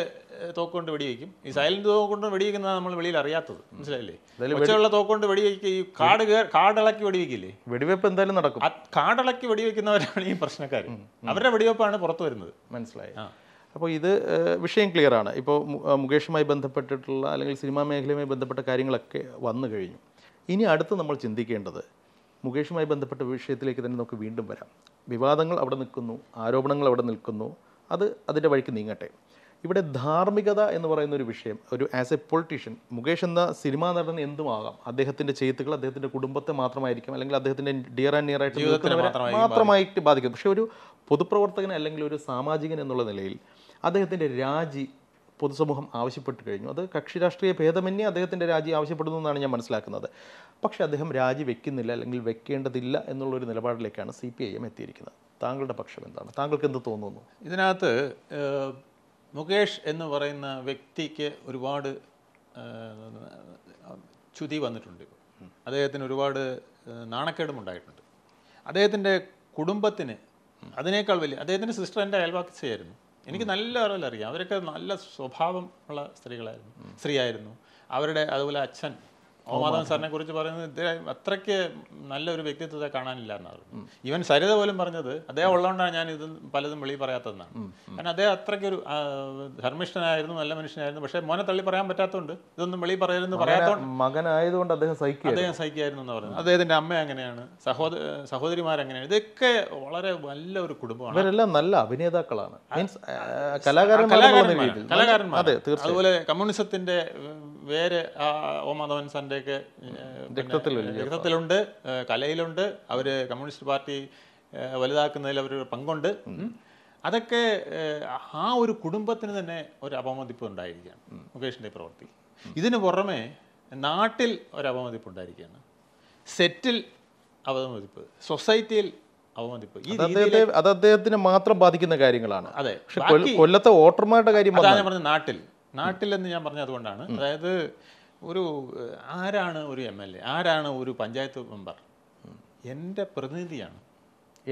തോക്ക് കൊണ്ട് വെടിവെക്കും ഈ സൈലന്റ് തോക്ക് കൊണ്ട് വെടിവെക്കുന്നതാണ് നമ്മൾ വെളിയിൽ അറിയാത്തത് മനസ്സിലായില്ലേ ഒച്ചയുള്ള തോക്ക് കൊണ്ട് വെടിവെക്കുക ഈ കാട് കാടിളക്കി വെടിവെക്കില്ലേ വെടിവെപ്പ് എന്തായാലും നടക്കും കാടിളക്കി വെടിവെക്കുന്നവരാണ് ഈ പ്രശ്നക്കാർ അവരുടെ വെടിവെപ്പാണ് പുറത്തു വരുന്നത് മനസ്സിലായി അപ്പോൾ ഇത് വിഷയം ക്ലിയറാണ് ഇപ്പോൾ മുകേഷുമായി ബന്ധപ്പെട്ടിട്ടുള്ള അല്ലെങ്കിൽ സിനിമാ മേഖലയുമായി ബന്ധപ്പെട്ട കാര്യങ്ങളൊക്കെ വന്നു കഴിഞ്ഞു ഇനി അടുത്ത് നമ്മൾ ചിന്തിക്കേണ്ടത് മുകേഷുമായി ബന്ധപ്പെട്ട വിഷയത്തിലേക്ക് തന്നെ നമുക്ക് വീണ്ടും വരാം വിവാദങ്ങൾ അവിടെ നിൽക്കുന്നു ആരോപണങ്ങൾ അവിടെ നിൽക്കുന്നു അത് അതിൻ്റെ വഴിക്ക് നീങ്ങട്ടെ ഇവിടെ ധാർമ്മികത എന്ന് പറയുന്ന ഒരു വിഷയം ഒരു ആസ് എ പൊളിറ്റീഷ്യൻ മുകേഷ് എന്ന സിനിമാ നടൻ എന്തുമാകാം അദ്ദേഹത്തിൻ്റെ ചെയ്ത്തുകൾ അദ്ദേഹത്തിൻ്റെ കുടുംബത്തെ മാത്രമായിരിക്കും അല്ലെങ്കിൽ അദ്ദേഹത്തിൻ്റെ ഡിയർ ആൻഡ് നിയർ ആയിട്ട് മാത്രമായിട്ട് ബാധിക്കും പക്ഷേ ഒരു പൊതുപ്രവർത്തകൻ അല്ലെങ്കിൽ ഒരു സാമാജികൻ എന്നുള്ള നിലയിൽ അദ്ദേഹത്തിൻ്റെ രാജി പൊതുസമൂഹം ആവശ്യപ്പെട്ട് കഴിഞ്ഞു അത് കക്ഷി രാഷ്ട്രീയ ഭേദമന്യേ അദ്ദേഹത്തിൻ്റെ രാജി ആവശ്യപ്പെടുന്നു എന്നാണ് ഞാൻ മനസ്സിലാക്കുന്നത് പക്ഷേ അദ്ദേഹം രാജി വെക്കുന്നില്ല അല്ലെങ്കിൽ വെക്കേണ്ടതില്ല എന്നുള്ളൊരു നിലപാടിലേക്കാണ് സി പി ഐ എം എത്തിയിരിക്കുന്നത് താങ്കളുടെ പക്ഷം എന്താണ് താങ്കൾക്ക് എന്ത് തോന്നുന്നു ഇതിനകത്ത് മുകേഷ് എന്ന് പറയുന്ന വ്യക്തിക്ക് ഒരുപാട് ചുതി വന്നിട്ടുണ്ട് അദ്ദേഹത്തിന് ഒരുപാട് നാണക്കേടും ഉണ്ടായിട്ടുണ്ട് അദ്ദേഹത്തിൻ്റെ കുടുംബത്തിന് അതിനേക്കാൾ വലിയ അദ്ദേഹത്തിൻ്റെ സിസ്റ്റർ എൻ്റെ അയൽവാസിയായിരുന്നു എനിക്ക് നല്ല അറിവിലറിയാം അവരൊക്കെ നല്ല സ്വഭാവം ഉള്ള സ്ത്രീകളായിരുന്നു സ്ത്രീയായിരുന്നു അവരുടെ അതുപോലെ അച്ഛൻ ഓമാധവൻ സാറിനെ കുറിച്ച് പറയുന്നത് ഇദ്ദേഹം അത്രയ്ക്ക് നല്ലൊരു വ്യക്തിത്വത്തെ കാണാനില്ല എന്നാണ് ഈവൻ സരിത പോലും പറഞ്ഞത് അദ്ദേഹം ഉള്ളതുകൊണ്ടാണ് ഞാൻ ഇത് പലതും വെളി പറയാത്തതെന്നാണ് കാരണം അദ്ദേഹം അത്രയ്ക്കൊരു ധർമ്മിഷ്ഠനായിരുന്നു നല്ല മനുഷ്യനായിരുന്നു പക്ഷേ മോനെ തള്ളി പറയാൻ പറ്റാത്തതുകൊണ്ട് ഇതൊന്നും വെളി പറയലെന്ന് പറയാത്തോണ്ട് മകനായതുകൊണ്ട് അദ്ദേഹം സഹിക്കുക അദ്ദേഹം സഹിക്കായിരുന്നു എന്ന് പറയുന്നത് അദ്ദേഹത്തിന്റെ അമ്മ അങ്ങനെയാണ് സഹോദര സഹോദരിമാരങ്ങനെയാണ് ഇതൊക്കെ വളരെ നല്ല ഒരു കുടുംബമാണ് ഇവരെല്ലാം നല്ല അഭിനേതാക്കളാണ് മീൻസ് കലാകാരന്മാർ കലാകാരന്മാർ അതുപോലെ കമ്മ്യൂണിസത്തിന്റെ വേര് ആ ഓ മാധവൻ സാറിൻ്റെയൊക്കെ രക്തത്തിലുണ്ട് കലയിലുണ്ട് അവർ കമ്മ്യൂണിസ്റ്റ് പാർട്ടി വലുതാക്കുന്നതിൽ അവർ പങ്കുണ്ട് അതൊക്കെ ആ ഒരു കുടുംബത്തിന് തന്നെ ഒരു അപമതിപ്പ് ഉണ്ടായിരിക്കുകയാണ് മുകേഷിൻ്റെ പ്രവൃത്തി ഇതിനു പുറമെ നാട്ടിൽ ഒരു അപമതിപ്പ് ഉണ്ടായിരിക്കുകയാണ് സെറ്റിൽ അപമതിപ്പ് സൊസൈറ്റിയിൽ അത് അദ്ദേഹത്തിന് മാത്രം ബാധിക്കുന്ന കാര്യങ്ങളാണ് അതെ കൊല്ലത്തെ വോട്ടർമാരുടെ കാര്യം നാട്ടിൽ നാട്ടിലെന്ന് ഞാൻ പറഞ്ഞത് അതുകൊണ്ടാണ് അതായത് ഒരു ആരാണ് ഒരു എം എൽ എ ആരാണ് ഒരു പഞ്ചായത്ത് മെമ്പർ എൻ്റെ പ്രതിനിധിയാണ്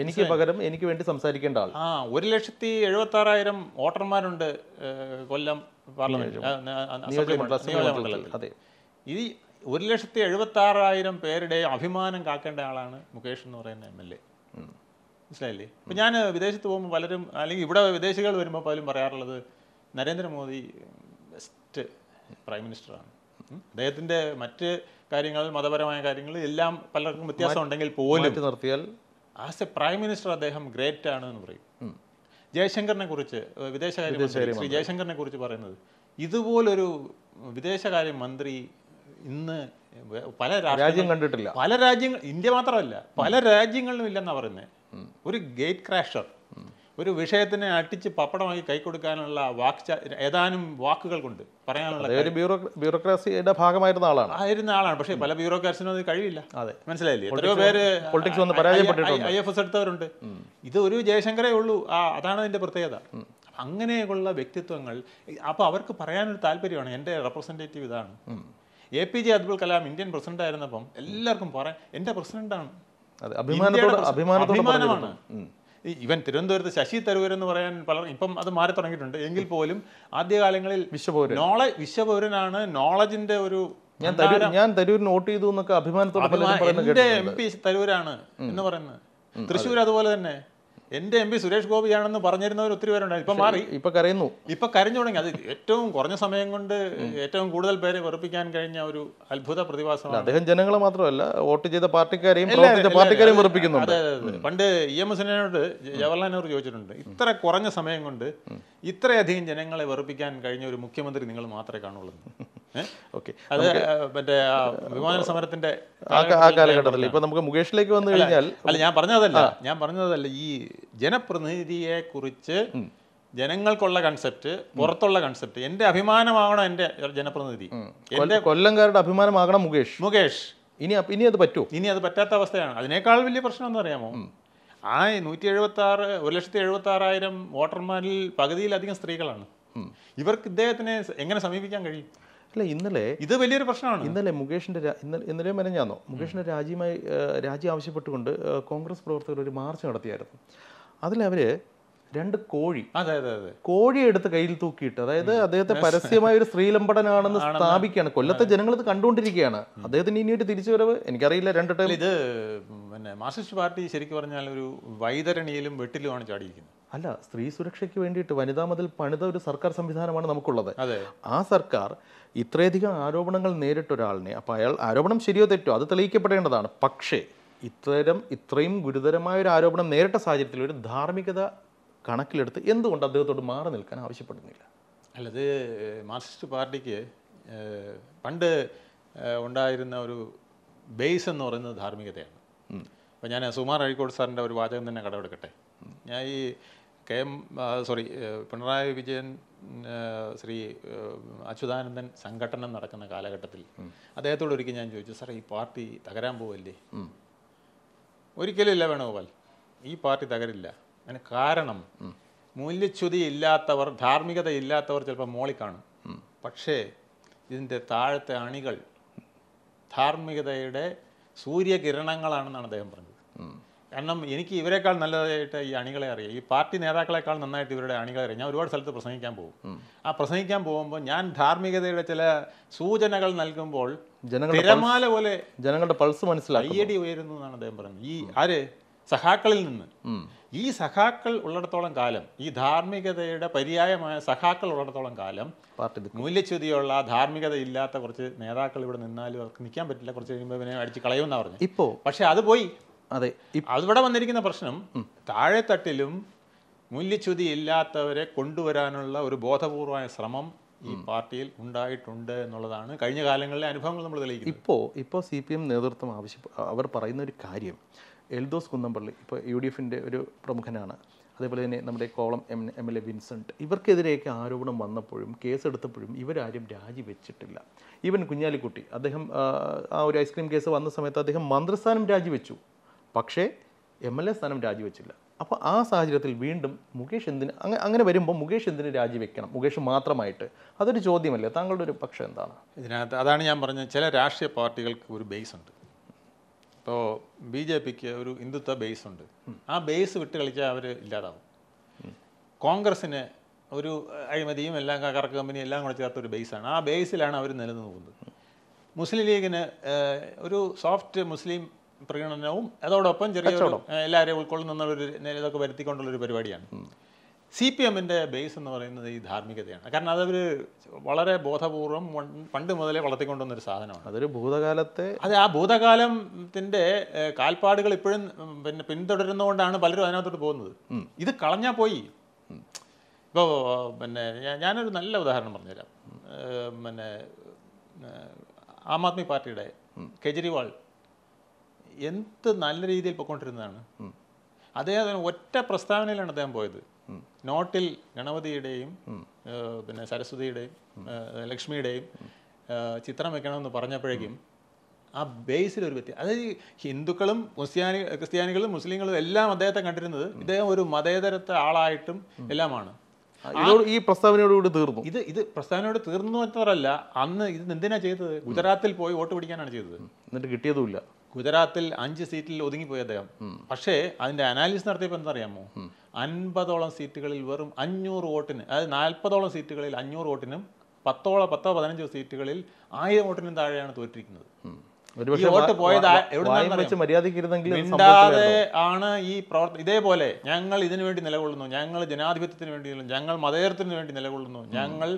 എനിക്ക് പകരം എനിക്ക് വേണ്ടി സംസാരിക്കേണ്ട ആൾ ആ ഒരു ലക്ഷത്തി എഴുപത്തി ആറായിരം വോട്ടർമാരുണ്ട് കൊല്ലം പാർലമെന്റ് അതെ ഈ ഒരു ലക്ഷത്തി എഴുപത്തി ആറായിരം പേരുടെ അഭിമാനം കാക്കേണ്ട ആളാണ് മുകേഷ് എന്ന് പറയുന്ന എം എൽ എ മനസ്സിലായില്ലേ ഇപ്പം ഞാൻ വിദേശത്ത് പോകുമ്പോൾ പലരും അല്ലെങ്കിൽ ഇവിടെ വിദേശികൾ വരുമ്പോൾ പലരും പറയാറുള്ളത് നരേന്ദ്രമോദി ഫസ്റ്റ് പ്രൈം മിനിസ്റ്ററാണ് അദ്ദേഹത്തിൻ്റെ മറ്റ് കാര്യങ്ങൾ മതപരമായ കാര്യങ്ങൾ എല്ലാം പലർക്കും വ്യത്യാസം ഉണ്ടെങ്കിൽ പോലും നിർത്തിയാൽ ആസ് എ പ്രൈം മിനിസ്റ്റർ അദ്ദേഹം ഗ്രേറ്റ് ആണ് എന്ന് പറയും ജയശങ്കറിനെ കുറിച്ച് വിദേശകാര്യമന്ത്രി ശ്രീ ജയശങ്കറിനെ കുറിച്ച് പറയുന്നത് ഇതുപോലൊരു വിദേശകാര്യമന്ത്രി ഇന്ന് പല രാജ്യം കണ്ടിട്ടില്ല പല രാജ്യങ്ങൾ ഇന്ത്യ മാത്രമല്ല പല രാജ്യങ്ങളിലും ഇല്ലെന്നാണ് പറയുന്നത് ഒരു ഗേറ്റ് ക്രാഷർ ഒരു വിഷയത്തിനെ അട്ടിച്ച് പപ്പടമായി കൈക്കൊടുക്കാനുള്ള വാക്ക് ഏതാനും വാക്കുകൾ കൊണ്ട് പറയാനുള്ള ബ്യൂറോക്രാസിയുടെ ഭാഗമായിരുന്ന ആളാണ് ആയിരുന്ന ആളാണ് പക്ഷേ പല ബ്യൂറോക്രാസിനും അത് കഴിയില്ല അതെ മനസ്സിലായില്ലേ എത്രയോ പേര് പൊളിറ്റിക്സ് വന്ന് പരാജയപ്പെട്ടിട്ടുണ്ട് ഐ എഫ് എസ് എടുത്തവരുണ്ട് ഇത് ഒരു ജയശങ്കരേ ഉള്ളൂ ആ അതാണ് അതിൻ്റെ പ്രത്യേകത അങ്ങനെയുള്ള വ്യക്തിത്വങ്ങൾ അപ്പോൾ അവർക്ക് പറയാനൊരു താല്പര്യമാണ് എൻ്റെ റെപ്രസെൻറ്റേറ്റീവ് ഇതാണ് A P J Abdul Kalam Indian president ആയിരുന്നപ്പം എല്ലാവർക്കും പറയാം എൻ്റെ പ്രസിഡന്റാണ് അഭിമാനമാണ് ഇവൻ തിരുവനന്തപുരത്ത് ശശി തരൂർ എന്ന് പറയാൻ പല ഇപ്പം അത് മാറി തുടങ്ങിയിട്ടുണ്ട് എങ്കിൽ പോലും ആദ്യകാലങ്ങളിൽ വിശ്വപൗരൻ നോളജ് വിശ്വപൗരനാണ് നോളജിന്റെ ഒരു ഞാൻ തരൂർ ഞാൻ തരൂരിന് വോട്ട് ചെയ്തു എന്നൊക്കെ അഭിമാനത്തോടെ എം പി തരൂരാണ് എന്ന് പറയുന്നത് തൃശ്ശൂർ അതുപോലെ തന്നെ എന്റെ എം പി സുരേഷ് ഗോപിയാണെന്ന് പറഞ്ഞിരുന്നവർ ഒത്തിരി പേരുണ്ടായി ഇപ്പൊ മാറി ഇപ്പൊ കരയുന്നു ഇപ്പൊ കരഞ്ഞു തുടങ്ങി അത് ഏറ്റവും കുറഞ്ഞ സമയം കൊണ്ട് ഏറ്റവും കൂടുതൽ പേരെ വെറുപ്പിക്കാൻ കഴിഞ്ഞ ഒരു അത്ഭുത പ്രതിഭാസമാണ് അദ്ദേഹം ജനങ്ങളെ മാത്രമല്ല വോട്ട് ചെയ്ത പാർട്ടിക്കാരെയും പാർട്ടിക്കാരെയും വെറുപ്പിക്കുന്നു അതെ പണ്ട് ഇ എം എസിനോട് ജവഹർലാൽ നെഹ്റു ചോദിച്ചിട്ടുണ്ട് ഇത്ര കുറഞ്ഞ സമയം കൊണ്ട് ഇത്രയധികം ജനങ്ങളെ വെറുപ്പിക്കാൻ കഴിഞ്ഞ ഒരു മുഖ്യമന്ത്രി നിങ്ങൾ മാത്രമേ കാണുള്ളൂ ഓക്കെ അത് മറ്റേ വിമാന സമരത്തിന്റെ ആ കാലഘട്ടത്തിൽ ഇപ്പൊ നമുക്ക് മുകേഷിലേക്ക് വന്നു കഴിഞ്ഞാൽ അല്ല ഞാൻ പറഞ്ഞതല്ല ഞാൻ പറഞ്ഞതല്ല ഈ ജനപ്രതിനിധിയെക്കുറിച്ച് ജനങ്ങൾക്കുള്ള കൺസെപ്റ്റ് പുറത്തുള്ള കൺസെപ്റ്റ് എൻ്റെ അഭിമാനമാവണം എൻ്റെ ജനപ്രതിനിധി എൻ്റെ കൊല്ലംകാരുടെ അഭിമാനമാകണം മുകേഷ് മുകേഷ് ഇനി ഇനി അത് പറ്റുമോ ഇനി അത് പറ്റാത്ത അവസ്ഥയാണ് അതിനേക്കാൾ വലിയ പ്രശ്നം എന്ന് അറിയാമോ ആ നൂറ്റി എഴുപത്തി ആറ് ഒരു ലക്ഷത്തി എഴുപത്തി ആറായിരം വോട്ടർമാരിൽ പകുതിയിലധികം സ്ത്രീകളാണ് ഇവർക്ക് ഇദ്ദേഹത്തിനെ എങ്ങനെ സമീപിക്കാൻ കഴിയും അല്ല ഇന്നലെ ഇത് വലിയൊരു പ്രശ്നമാണ് ഇന്നലെ മുകേഷിന്റെ ഇന്നലെ ഇന്നലെ മെനഞ്ഞാന്നോ മുകേഷിന്റെ രാജ്യമായി രാജി ആവശ്യപ്പെട്ടുകൊണ്ട് കോൺഗ്രസ് പ്രവർത്തകർ ഒരു മാർച്ച് നടത്തിയായിരുന്നു അവര് രണ്ട് കോഴി അതെ അതെ കോഴി എടുത്ത് കയ്യിൽ തൂക്കിയിട്ട് അതായത് അദ്ദേഹത്തെ പരസ്യമായ ഒരു സ്ത്രീലമ്പടനാണെന്ന് സ്ഥാപിക്കുകയാണ് കൊല്ലത്തെ ജനങ്ങൾ ഇത് കണ്ടുകൊണ്ടിരിക്കുകയാണ് അദ്ദേഹത്തിന് ഇനിയിട്ട് തിരിച്ചു വരവ് എനിക്കറിയില്ല രണ്ട് ടൈം ഇത് പിന്നെ മാർസിസ്റ്റ് പാർട്ടി ശരിക്കും പറഞ്ഞാൽ ഒരു വൈതരണിയിലും വെട്ടിലുമാണ് ചാടിയിരിക്കുന്നത് അല്ല സ്ത്രീ സുരക്ഷയ്ക്ക് വേണ്ടിയിട്ട് വനിതാ മതിൽ പണിത ഒരു സർക്കാർ സംവിധാനമാണ് നമുക്കുള്ളത് ആ സർക്കാർ ഇത്രയധികം ആരോപണങ്ങൾ നേരിട്ട ഒരാളിനെ അപ്പോൾ അയാൾ ആരോപണം ശരിയോ തെറ്റോ അത് തെളിയിക്കപ്പെടേണ്ടതാണ് പക്ഷേ ഇത്തരം ഇത്രയും ഗുരുതരമായ ഒരു ആരോപണം നേരിട്ട സാഹചര്യത്തിൽ ഒരു ധാർമ്മികത കണക്കിലെടുത്ത് എന്തുകൊണ്ട് അദ്ദേഹത്തോട് മാറി നിൽക്കാൻ ആവശ്യപ്പെടുന്നില്ല അല്ലത് മാർക്സിസ്റ്റ് പാർട്ടിക്ക് പണ്ട് ഉണ്ടായിരുന്ന ഒരു ബേസ് എന്ന് പറയുന്നത് ധാർമ്മികതയാണ് അപ്പോൾ ഞാൻ സുമാർ അഴിക്കോട് സാറിൻ്റെ ഒരു വാചകം തന്നെ കടമെടുക്കട്ടെ ഞാൻ ഈ K M sorry Pinarayi Vijayan Shri Achuthanandan സംഘടനം നടക്കുന്ന കാലഘട്ടത്തിൽ അദ്ദേഹത്തോട് ഒരിക്കൽ ഞാൻ ചോദിച്ചു സാറേ ഈ പാർട്ടി തകരാൻ പോവല്ലേ ഒരിക്കലും ഇല്ല വേണോപാൽ ഈ പാർട്ടി തകരില്ല അതിന് കാരണം മൂല്യച്യുതി ഇല്ലാത്തവർ ധാർമ്മികത ഇല്ലാത്തവർ ചിലപ്പോൾ മോളി കാണും പക്ഷേ ഇതിൻ്റെ താഴത്തെ അണികൾ ധാർമ്മികതയുടെ സൂര്യകിരണങ്ങളാണെന്നാണ് അദ്ദേഹം പറഞ്ഞത് കാരണം എനിക്ക് ഇവരെക്കാൾ നല്ലതായിട്ട് ഈ അണികളെ അറിയാം ഈ പാർട്ടി നേതാക്കളെക്കാൾ നന്നായിട്ട് ഇവരുടെ അണികളെ അറിയാം ഞാൻ ഒരുപാട് സ്ഥലത്ത് പ്രസംഗിക്കാൻ പോകും ആ പ്രസംഗിക്കാൻ പോകുമ്പോൾ ഞാൻ ധാർമ്മികതയുടെ ചില സൂചനകൾ നൽകുമ്പോൾ തിരമാല പോലെ ജനങ്ങളുടെ പൾസ് മനസ്സിലായി കയ്യടി ഉയരുന്നു എന്നാണ് അദ്ദേഹം പറയുന്നത് ഈ ആര് സഖാക്കളിൽ നിന്ന് ഈ സഖാക്കൾ ഉള്ളിടത്തോളം കാലം ഈ ധാർമ്മികതയുടെ പര്യായമായ സഖാക്കൾ ഉള്ളിടത്തോളം കാലം മൂല്യച്യുതിയുള്ള ധാർമ്മികത ഇല്ലാത്ത കുറച്ച് നേതാക്കൾ ഇവിടെ നിന്നാലും അവർക്ക് നിൽക്കാൻ പറ്റില്ല കുറച്ച് കഴിയുമ്പോൾ ഇവനെ അടിച്ച് കളയുമെന്നാണ് പറഞ്ഞത് ഇപ്പോൾ പക്ഷേ അത് പോയി അതെ അവിടെ വന്നിരിക്കുന്ന പ്രശ്നം താഴെത്തട്ടിലും മൂല്യച്യുതി ഇല്ലാത്തവരെ കൊണ്ടുവരാനുള്ള ഒരു ബോധപൂർവമായ ശ്രമം ഈ പാർട്ടിയിൽ ഉണ്ടായിട്ടുണ്ട് എന്നുള്ളതാണ് കഴിഞ്ഞ കാലങ്ങളിലെ അനുഭവങ്ങൾ നമ്മൾ തെളിയിക്കുന്നത് ഇപ്പോൾ ഇപ്പോൾ സി പി എം നേതൃത്വം ആവശ്യപ്പെ അവർ പറയുന്ന ഒരു കാര്യം എൽദോസ് കുന്നംപള്ളി ഇപ്പോൾ യു ഡി എഫിൻ്റെ ഒരു പ്രമുഖനാണ് അതേപോലെ തന്നെ നമ്മുടെ കോളം M M L A Vincent ഇവർക്കെതിരെയൊക്കെ ആരോപണം വന്നപ്പോഴും കേസെടുത്തപ്പോഴും ഇവരാരും രാജിവെച്ചിട്ടില്ല ഈവൻ കുഞ്ഞാലിക്കുട്ടി അദ്ദേഹം ആ ഒരു ഐസ്ക്രീം കേസ് വന്ന സമയത്ത് അദ്ദേഹം മന്ത്രിസ്ഥാനം രാജിവെച്ചു പക്ഷേ എം എൽ എ സ്ഥാനം രാജിവെച്ചില്ല അപ്പോൾ ആ സാഹചര്യത്തിൽ വീണ്ടും മുകേഷ് എന്തിന് അങ്ങനെ അങ്ങനെ വരുമ്പോൾ മുകേഷ് എന്തിന് രാജിവെക്കണം മുകേഷ് മാത്രമായിട്ട് അതൊരു ചോദ്യമല്ലേ താങ്കളുടെ ഒരു പക്ഷം എന്താണ് ഇതിനകത്ത് അതാണ് ഞാൻ പറഞ്ഞത് ചില രാഷ്ട്രീയ പാർട്ടികൾക്ക് ഒരു ബേസ് ഉണ്ട് ഇപ്പോൾ ബി ജെ പിക്ക് ഒരു ഹിന്ദുത്വ ബേസ് ഉണ്ട് ആ ബേസ് വിട്ട് കളിച്ചാൽ അവർ ഇല്ലാതാവും കോൺഗ്രസ്സിന് ഒരു അഴിമതിയും എല്ലാം കറക്ക് കമ്പനിയും എല്ലാം കൂടെ ചേർത്ത ഒരു ബേസാണ് ആ ബേസിലാണ് അവർ നിലനിന്ന് പോകുന്നത് മുസ്ലിം ലീഗിന് ഒരു സോഫ്റ്റ് മുസ്ലിം പ്രകടനവും അതോടൊപ്പം ചെറിയ എല്ലാവരെയും ഉൾക്കൊള്ളുന്ന ഒരു ഇതൊക്കെ വരുത്തിക്കൊണ്ടുള്ളൊരു ഒരു പരിപാടിയാണ് സി പി എമ്മിൻ്റെ ബേസ് എന്ന് പറയുന്നത് ഈ ധാർമ്മികതയാണ് കാരണം അതവർ വളരെ ബോധപൂർവം പണ്ട് മുതലേ വളർത്തിക്കൊണ്ടുവന്നൊരു ഒരു സാധനമാണ് അതൊരു ഭൂതകാലത്തെ അതെ ആ ഭൂതകാലത്തിൻ്റെ കാൽപ്പാടുകൾ ഇപ്പോഴും പിന്നെ പിന്തുടരുന്നതുകൊണ്ടാണ് പലരും അതിനകത്തോട്ട് പോകുന്നത് ഇത് കളഞ്ഞാൽ പോയി ഇപ്പോൾ പിന്നെ ഞാനൊരു നല്ല ഉദാഹരണം പറഞ്ഞുതരാം പിന്നെ ആം ആദ്മി പാർട്ടിയുടെ കെജ്രിവാൾ എന്ത് നല്ല രീതിയിൽ പോയിക്കൊണ്ടിരുന്നതാണ് അദ്ദേഹം ഒറ്റ പ്രസ്താവനയിലാണ് അദ്ദേഹം പോയത് നോട്ടിൽ ഗണപതിയുടെയും പിന്നെ സരസ്വതിയുടെയും ലക്ഷ്മിയുടെയും ചിത്രം വെക്കണമെന്ന് പറഞ്ഞപ്പോഴേക്കും ആ ബേസിൽ ഒരു വ്യത്യാസം അതായത് ഹിന്ദുക്കളും മുസ്ത്യാനി ക്രിസ്ത്യാനികളും മുസ്ലിങ്ങളും എല്ലാം അദ്ദേഹത്തെ കണ്ടിരുന്നത് ഇദ്ദേഹം ഒരു മതേതരത്തെ ആളായിട്ടും എല്ലാമാണ് ഈ പ്രസ്താവനയോടുകൂടി തീർന്നു ഇത് ഇത് പ്രസ്താവനയോട് തീർന്നു എന്നതല്ല അന്ന് ഇത് എന്തിനാ ചെയ്തത് ഗുജറാത്തിൽ പോയി വോട്ട് പിടിക്കാനാണ് ചെയ്തത് എന്നിട്ട് കിട്ടിയതുമില്ല ഗുജറാത്തിൽ അഞ്ച് സീറ്റിൽ ഒതുങ്ങിപ്പോയി അദ്ദേഹം പക്ഷേ അതിന്റെ അനാലിസിസ് നടത്തിയപ്പോൾ എന്തറിയാമോ അൻപതോളം സീറ്റുകളിൽ വെറും അഞ്ഞൂറ് വോട്ടിന് അതായത് നാൽപ്പതോളം സീറ്റുകളിൽ അഞ്ഞൂറ് വോട്ടിനും പത്തോളം പത്തോ പതിനഞ്ചോ സീറ്റുകളിൽ ആയിരം വോട്ടിനും താഴെയാണ് തോറ്റിരിക്കുന്നത് വോട്ട് പോയത് മിണ്ടാതെ ആണ് ഈ പ്രവർത്തനം ഇതേപോലെ ഞങ്ങൾ ഇതിനു വേണ്ടി നിലകൊള്ളുന്നു ഞങ്ങൾ ജനാധിപത്യത്തിന് വേണ്ടി ഞങ്ങൾ മതേതരത്തിന് വേണ്ടി നിലകൊള്ളുന്നു ഞങ്ങൾ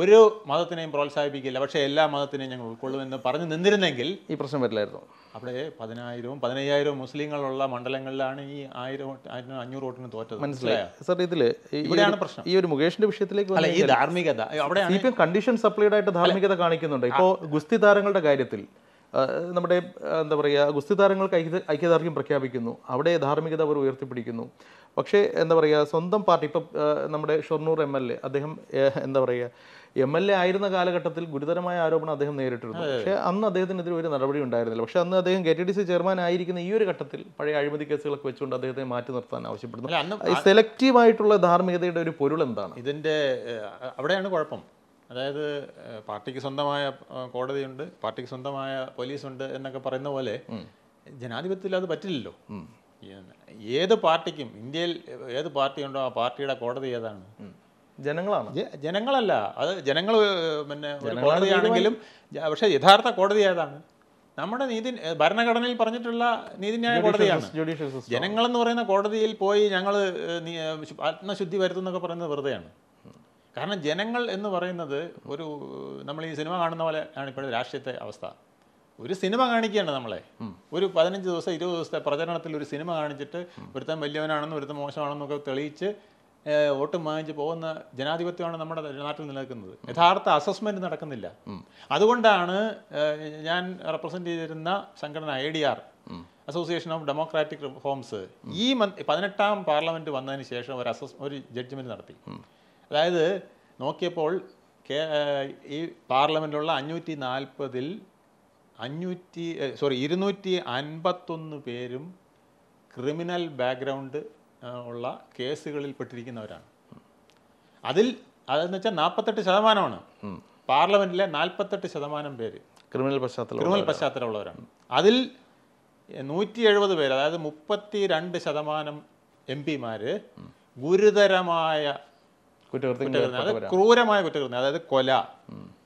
ഒരു മതത്തിനെയും പ്രോത്സാഹിപ്പിക്കില്ല പക്ഷേ എല്ലാ മതത്തിനെയും ഞങ്ങൾ ഉൾക്കൊള്ളുമെന്ന് പറഞ്ഞു നിന്നിരുന്നെങ്കിൽ ഈ പ്രശ്നം വരില്ലായിരുന്നു അവിടെ പതിനായിരവും പതിനയ്യായിരവും മുസ്ലിങ്ങളുള്ള മണ്ഡലങ്ങളിലാണ് ഈ ആയിരം അഞ്ഞൂറ് വോട്ടിന് തോറ്റത് മനസ്സിലായോ സർ ഇവിടെയാണ് പ്രശ്നം ഈ ഒരു മുകേഷിന്റെ വിഷയത്തിലേക്ക് അല്ല ഈ ധാർമ്മികത അവിടെ കണ്ടീഷൻ സപ്ലൈഡ് ആയിട്ട് ധാർമ്മികത കാണിക്കുന്നുണ്ട് ഇപ്പോ ഗുസ്തി താരങ്ങളുടെ കാര്യത്തിൽ നമ്മുടെ എന്താ പറയുക ഗുസ്തി താരങ്ങൾക്ക് ഐക്യ ഐക്യദാർഢ്യം പ്രഖ്യാപിക്കുന്നു അവിടെ ധാർമ്മികത അവർ ഉയർത്തിപ്പിടിക്കുന്നു പക്ഷേ എന്താ പറയുക സ്വന്തം പാർട്ടി ഇപ്പം നമ്മുടെ ഷൊർണൂർ എം എൽ എ അദ്ദേഹം എന്താ പറയുക എം എൽ എ ആയിരുന്ന കാലഘട്ടത്തിൽ ഗുരുതരമായ ആരോപണം അദ്ദേഹം നേരിട്ടിരുന്നു പക്ഷേ അന്ന് അദ്ദേഹത്തിനെതിരെ ഒരു നടപടി ഉണ്ടായിരുന്നില്ല പക്ഷേ അന്ന് അദ്ദേഹം K T D C chairman ആയിരിക്കുന്ന ഈ ഒരു ഘട്ടത്തിൽ പഴയ അഴിമതി കേസുകളൊക്കെ വെച്ചുകൊണ്ട് അദ്ദേഹത്തെ മാറ്റി നിർത്താൻ ആവശ്യപ്പെടുന്നു സെലക്റ്റീവ് ആയിട്ടുള്ള ധാർമ്മികതയുടെ ഒരു പൊരുൾ എന്താണ് ഇതിൻ്റെ അവിടെയാണ് കുഴപ്പം അതായത് പാർട്ടിക്ക് സ്വന്തമായ കോടതിയുണ്ട് പാർട്ടിക്ക് സ്വന്തമായ പോലീസുണ്ട് എന്നൊക്കെ പറയുന്ന പോലെ ജനാധിപത്യത്തിൽ അത് പറ്റില്ലല്ലോ ഏത് പാർട്ടിക്കും ഇന്ത്യയിൽ ഏത് പാർട്ടിയുണ്ടോ ആ പാർട്ടിയുടെ കോടതി ഏതാണ് ജനങ്ങളാണ് ജനങ്ങളല്ല അത് ജനങ്ങൾ പിന്നെ ഒരു കോടതിയാണെങ്കിലും പക്ഷേ യഥാർത്ഥ കോടതി ഏതാണ് നമ്മുടെ നീതി ഭരണഘടനയിൽ പറഞ്ഞിട്ടുള്ള നീതിന്യായ കോടതിയാണ് ജനങ്ങളെന്ന് പറയുന്ന കോടതിയിൽ പോയി ഞങ്ങൾ ആത്മശുദ്ധി വരുത്തുന്നൊക്കെ പറയുന്നത് വെറുതെയാണ് കാരണം ജനങ്ങൾ എന്ന് പറയുന്നത് ഒരു നമ്മൾ ഈ സിനിമ കാണുന്ന പോലെ ആണ് ഇപ്പോഴും രാഷ്ട്രീയത്തെ അവസ്ഥ ഒരു സിനിമ കാണിക്കുകയാണ് നമ്മളെ ഒരു പതിനഞ്ച് ദിവസം ഇരുപത് ദിവസത്തെ പ്രചരണത്തിൽ ഒരു സിനിമ കാണിച്ചിട്ട് ഒരുത്തൻ വലിയവനാണെന്നും ഒരുത്തൻ മോശമാണെന്നൊക്കെ തെളിയിച്ച് വോട്ട് വാങ്ങിച്ച് പോകുന്ന ജനാധിപത്യമാണ് നമ്മുടെ നാട്ടിൽ നിലനിൽക്കുന്നത് യഥാർത്ഥ അസസ്മെന്റ് നടക്കുന്നില്ല അതുകൊണ്ടാണ് ഞാൻ റെപ്രസെന്റ് ചെയ്തിരുന്ന സംഘടന I D R association of democratic reforms ഈ പതിനെട്ടാം പാർലമെന്റ് വന്നതിന് ശേഷം ഒരു അസസ് ഒരു ജഡ്ജ്മെന്റ് നടത്തി അതായത് നോക്കിയപ്പോൾ കേ ഈ പാർലമെൻറ്റിലുള്ള അഞ്ഞൂറ്റി നാൽപ്പതിൽ അഞ്ഞൂറ്റി സോറി ഇരുന്നൂറ്റി അൻപത്തൊന്ന് പേരും ക്രിമിനൽ ബാക്ക്ഗ്രൗണ്ട് ഉള്ള കേസുകളിൽ പെട്ടിരിക്കുന്നവരാണ് അതിൽ അതെന്ന് വെച്ചാൽ നാൽപ്പത്തെട്ട് ശതമാനമാണ് പാർലമെൻറ്റിലെ നാൽപ്പത്തെട്ട് ശതമാനം പേര് ക്രിമിനൽ പശ്ചാത്തലം ക്രിമിനൽ പശ്ചാത്തലമുള്ളവരാണ് അതിൽ നൂറ്റി എഴുപത് പേര് അതായത് മുപ്പത്തി രണ്ട് ശതമാനം എം പിമാർ ഗുരുതരമായ ക്രൂരമായ കുറ്റകൃത്യം അതായത് കൊല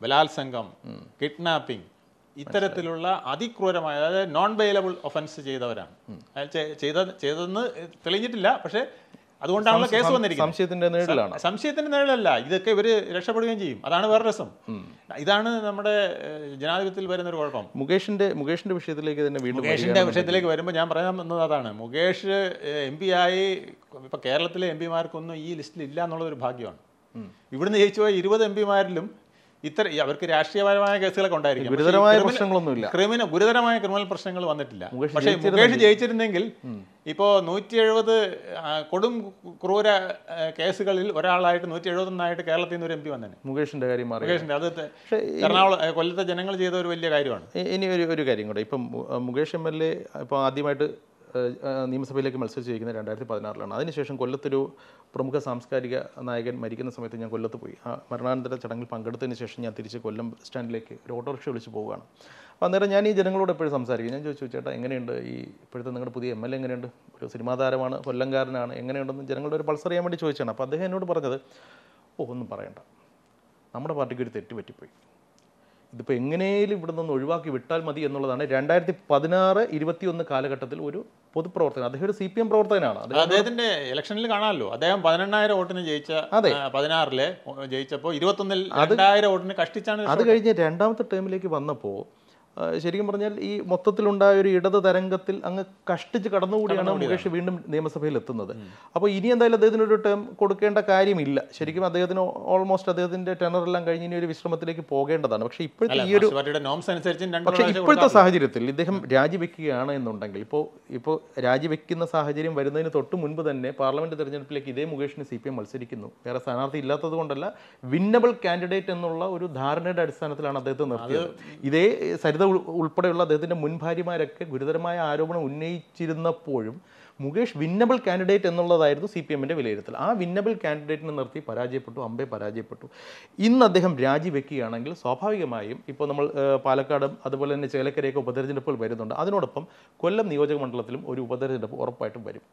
ബലാത്സംഗം കിഡ്നാപ്പിംഗ് ഇത്തരത്തിലുള്ള അതിക്രൂരമായ അതായത് നോൺ വെയിലബിൾ ഒഫൻസ് ചെയ്തവരാണ് ചെയ്ത ചെയ്തെന്ന് തെളിഞ്ഞിട്ടില്ല പക്ഷേ അതുകൊണ്ടാണല്ലോ കേസ് വന്നിരിക്കുന്നത് സംശയത്തിന്റെ നേടലാണ് സംശയത്തിന്റെ നേടലല്ല ഇതൊക്കെ ഇവര് രക്ഷപ്പെടുകയും ചെയ്യും അതാണ് വേറെ രസം ഇതാണ് നമ്മുടെ ജനാധിപത്യത്തിൽ വരുന്ന ഒരു കുഴപ്പം മുകേഷിന്റെ മുകേഷിന്റെ വിഷയത്തിലേക്ക് തന്നെ വീണ്ടും മുകേഷിന്റെ വിഷയത്തിലേക്ക് വരുമ്പോൾ ഞാൻ പറയാൻ വന്നത് അതാണ് മുകേഷ് എം പി ആയി ഇപ്പൊ കേരളത്തിലെ എം പിമാർക്കൊന്നും ഈ ലിസ്റ്റിൽ ഇല്ല എന്നുള്ളൊരു ഭാഗ്യമാണ് ഇവിടുന്ന് ജയിച്ചു പോയ ഇരുപത് എം പിമാരിലും ഇത്തരം അവർക്ക് രാഷ്ട്രീയപരമായ കേസുകളൊക്കെ ഉണ്ടായിരിക്കും ഗുരുതരമായ പ്രശ്നങ്ങളൊന്നുമില്ല ക്രിമിനൽ ഗുരുതരമായ ക്രിമിനൽ പ്രശ്നങ്ങൾ വന്നിട്ടില്ല പക്ഷേ മുകേഷ് ജയിച്ചിരുന്നെങ്കിൽ ഇപ്പോൾ നൂറ്റി എഴുപത് കൊടും ക്രൂര കേസുകളിൽ ഒരാളായിട്ട് നൂറ്റി എഴുപത്തൊന്നായിട്ട് കേരളത്തിൽ നിന്ന് ഒരു എം പി വന്നേനെ മുകേഷിന്റെ കാര്യം മുകേഷിന്റെ അത് എറണാകുളം കൊല്ലത്തെ ജനങ്ങൾ ചെയ്ത ഒരു വലിയ കാര്യമാണ് ഇനി ഒരു ഒരു കാര്യം കൂടെ ഇപ്പം മുകേഷ് എം എൽ എ ഇപ്പം ആദ്യമായിട്ട് നിയമസഭയിലേക്ക് മത്സരിച്ച് ജയിക്കുന്നത് രണ്ടായിരത്തി പതിനാറിലാണ് അതിനുശേഷം കൊല്ലത്തൊരു പ്രമുഖ സാംസ്കാരിക നായകൻ മരിക്കുന്ന സമയത്ത് ഞാൻ കൊല്ലത്ത് പോയി ആ മരണാനന്തര ചടങ്ങിൽ പങ്കെടുത്തതിന് ശേഷം ഞാൻ തിരിച്ച് കൊല്ലം സ്റ്റാൻഡിലേക്ക് ഒരു ഓട്ടോറിക്ഷ വിളിച്ച് പോവുകയാണ് അപ്പോൾ അന്നേരം ഞാൻ ഈ ജനങ്ങളോട് എപ്പോഴും സംസാരിക്കും ഞാൻ ചോദിച്ചു ചേട്ടാ എങ്ങനെയുണ്ട് ഈ ഇപ്പോഴത്തെ നിങ്ങളുടെ പുതിയ എം എൽ എ എങ്ങനെയുണ്ട് ഒരു സിനിമാ താരമാണ് കൊല്ലംകാരനാണ് എങ്ങനെയുണ്ടെന്ന് ജനങ്ങളുടെ ഒരു പൾസ് അറിയാൻ വേണ്ടി ചോദിച്ചാണ് അപ്പോൾ അദ്ദേഹം എന്നോട് പറഞ്ഞത് ഓ ഒന്നും പറയണ്ട നമ്മുടെ പാർട്ടിക്ക് ഒരു തെറ്റ് പറ്റിപ്പോയി ഇതിപ്പോൾ എങ്ങനെയും ഇവിടെ നിന്ന് ഒഴിവാക്കി വിട്ടാൽ മതി എന്നുള്ളതാണ് രണ്ടായിരത്തി പതിനാറ് ഒന്ന് കാലഘട്ടത്തിൽ ഒരു പൊതുപ്രവർത്തകൻ അദ്ദേഹം ഒരു സി പി എം പ്രവർത്തകനാണ് അദ്ദേഹത്തിന്റെ ഇലക്ഷനിൽ കാണാമല്ലോ അദ്ദേഹം പതിനെണ്ണായിരം വോട്ടിന് ജയിച്ച അതെ പതിനാറിലെ ജയിച്ചപ്പോൾ ഇരുപത്തൊന്നിൽ രണ്ടായിരം വോട്ടിന് കഷ്ടിച്ചാണ് അത് കഴിഞ്ഞ് രണ്ടാമത്തെ ടേമിലേക്ക് വന്നപ്പോൾ ശരിക്കും പറഞ്ഞാൽ ഈ മൊത്തത്തിലുണ്ടായ ഒരു ഇടത് തരംഗത്തിൽ അങ്ങ് കഷ്ടിച്ച് കടന്നുകൂടിയാണ് മുകേഷ് വീണ്ടും നിയമസഭയിൽ എത്തുന്നത് അപ്പോൾ ഇനി എന്തായാലും അദ്ദേഹത്തിന് ഒരു ടേം കൊടുക്കേണ്ട കാര്യമില്ല ശരിക്കും അദ്ദേഹത്തിന് ഓൾമോസ്റ്റ് അദ്ദേഹത്തിന്റെ ടെണറെല്ലാം കഴിഞ്ഞ് ഇനി ഒരു വിശ്രമത്തിലേക്ക് പോകേണ്ടതാണ് പക്ഷേ ഇപ്പോഴത്തെ ഈ ഒരു പക്ഷേ ഇപ്പോഴത്തെ സാഹചര്യത്തിൽ ഇദ്ദേഹം രാജിവെക്കുകയാണ് എന്നുണ്ടെങ്കിൽ ഇപ്പോൾ ഇപ്പോൾ രാജിവെക്കുന്ന സാഹചര്യം വരുന്നതിന് തൊട്ട് മുൻപ് തന്നെ പാർലമെന്റ് തെരഞ്ഞെടുപ്പിലേക്ക് ഇതേ മുകേഷിന് സി പി എം മത്സരിക്കുന്നു വേറെ സ്ഥാനാർത്ഥി ഇല്ലാത്തത് കൊണ്ടല്ല വിന്നബിൾ കാൻഡിഡേറ്റ് എന്നുള്ള ഒരു ധാരണയുടെ അടിസ്ഥാനത്തിലാണ് അദ്ദേഹത്തെ നിർത്തിയത് ഇതേ സരിത ഉൾപ്പെടെയുള്ള അദ്ദേഹത്തിൻ്റെ മുൻ ഭാര്യമാരൊക്കെ ഗുരുതരമായ ആരോപണം ഉന്നയിച്ചിരുന്നപ്പോഴും മുകേഷ് വിന്നബിൾ കാൻഡിഡേറ്റ് എന്നുള്ളതായിരുന്നു സി പി എമ്മിൻ്റെ വിലയിരുത്തൽ ആ വിന്നബിൾ കാൻഡിഡേറ്റിനെ നിർത്തി പരാജയപ്പെട്ടു അമ്പെ പരാജയപ്പെട്ടു ഇന്ന് അദ്ദേഹം രാജിവെക്കുകയാണെങ്കിൽ സ്വാഭാവികമായും ഇപ്പോൾ നമ്മൾ പാലക്കാടും അതുപോലെ തന്നെ ചേലക്കരയൊക്കെ ഉപതെരഞ്ഞെടുപ്പുകൾ വരുന്നുണ്ട് അതിനോടൊപ്പം കൊല്ലം നിയോജക മണ്ഡലത്തിലും ഒരു ഉപതെരഞ്ഞെടുപ്പ് ഉറപ്പായിട്ടും വരും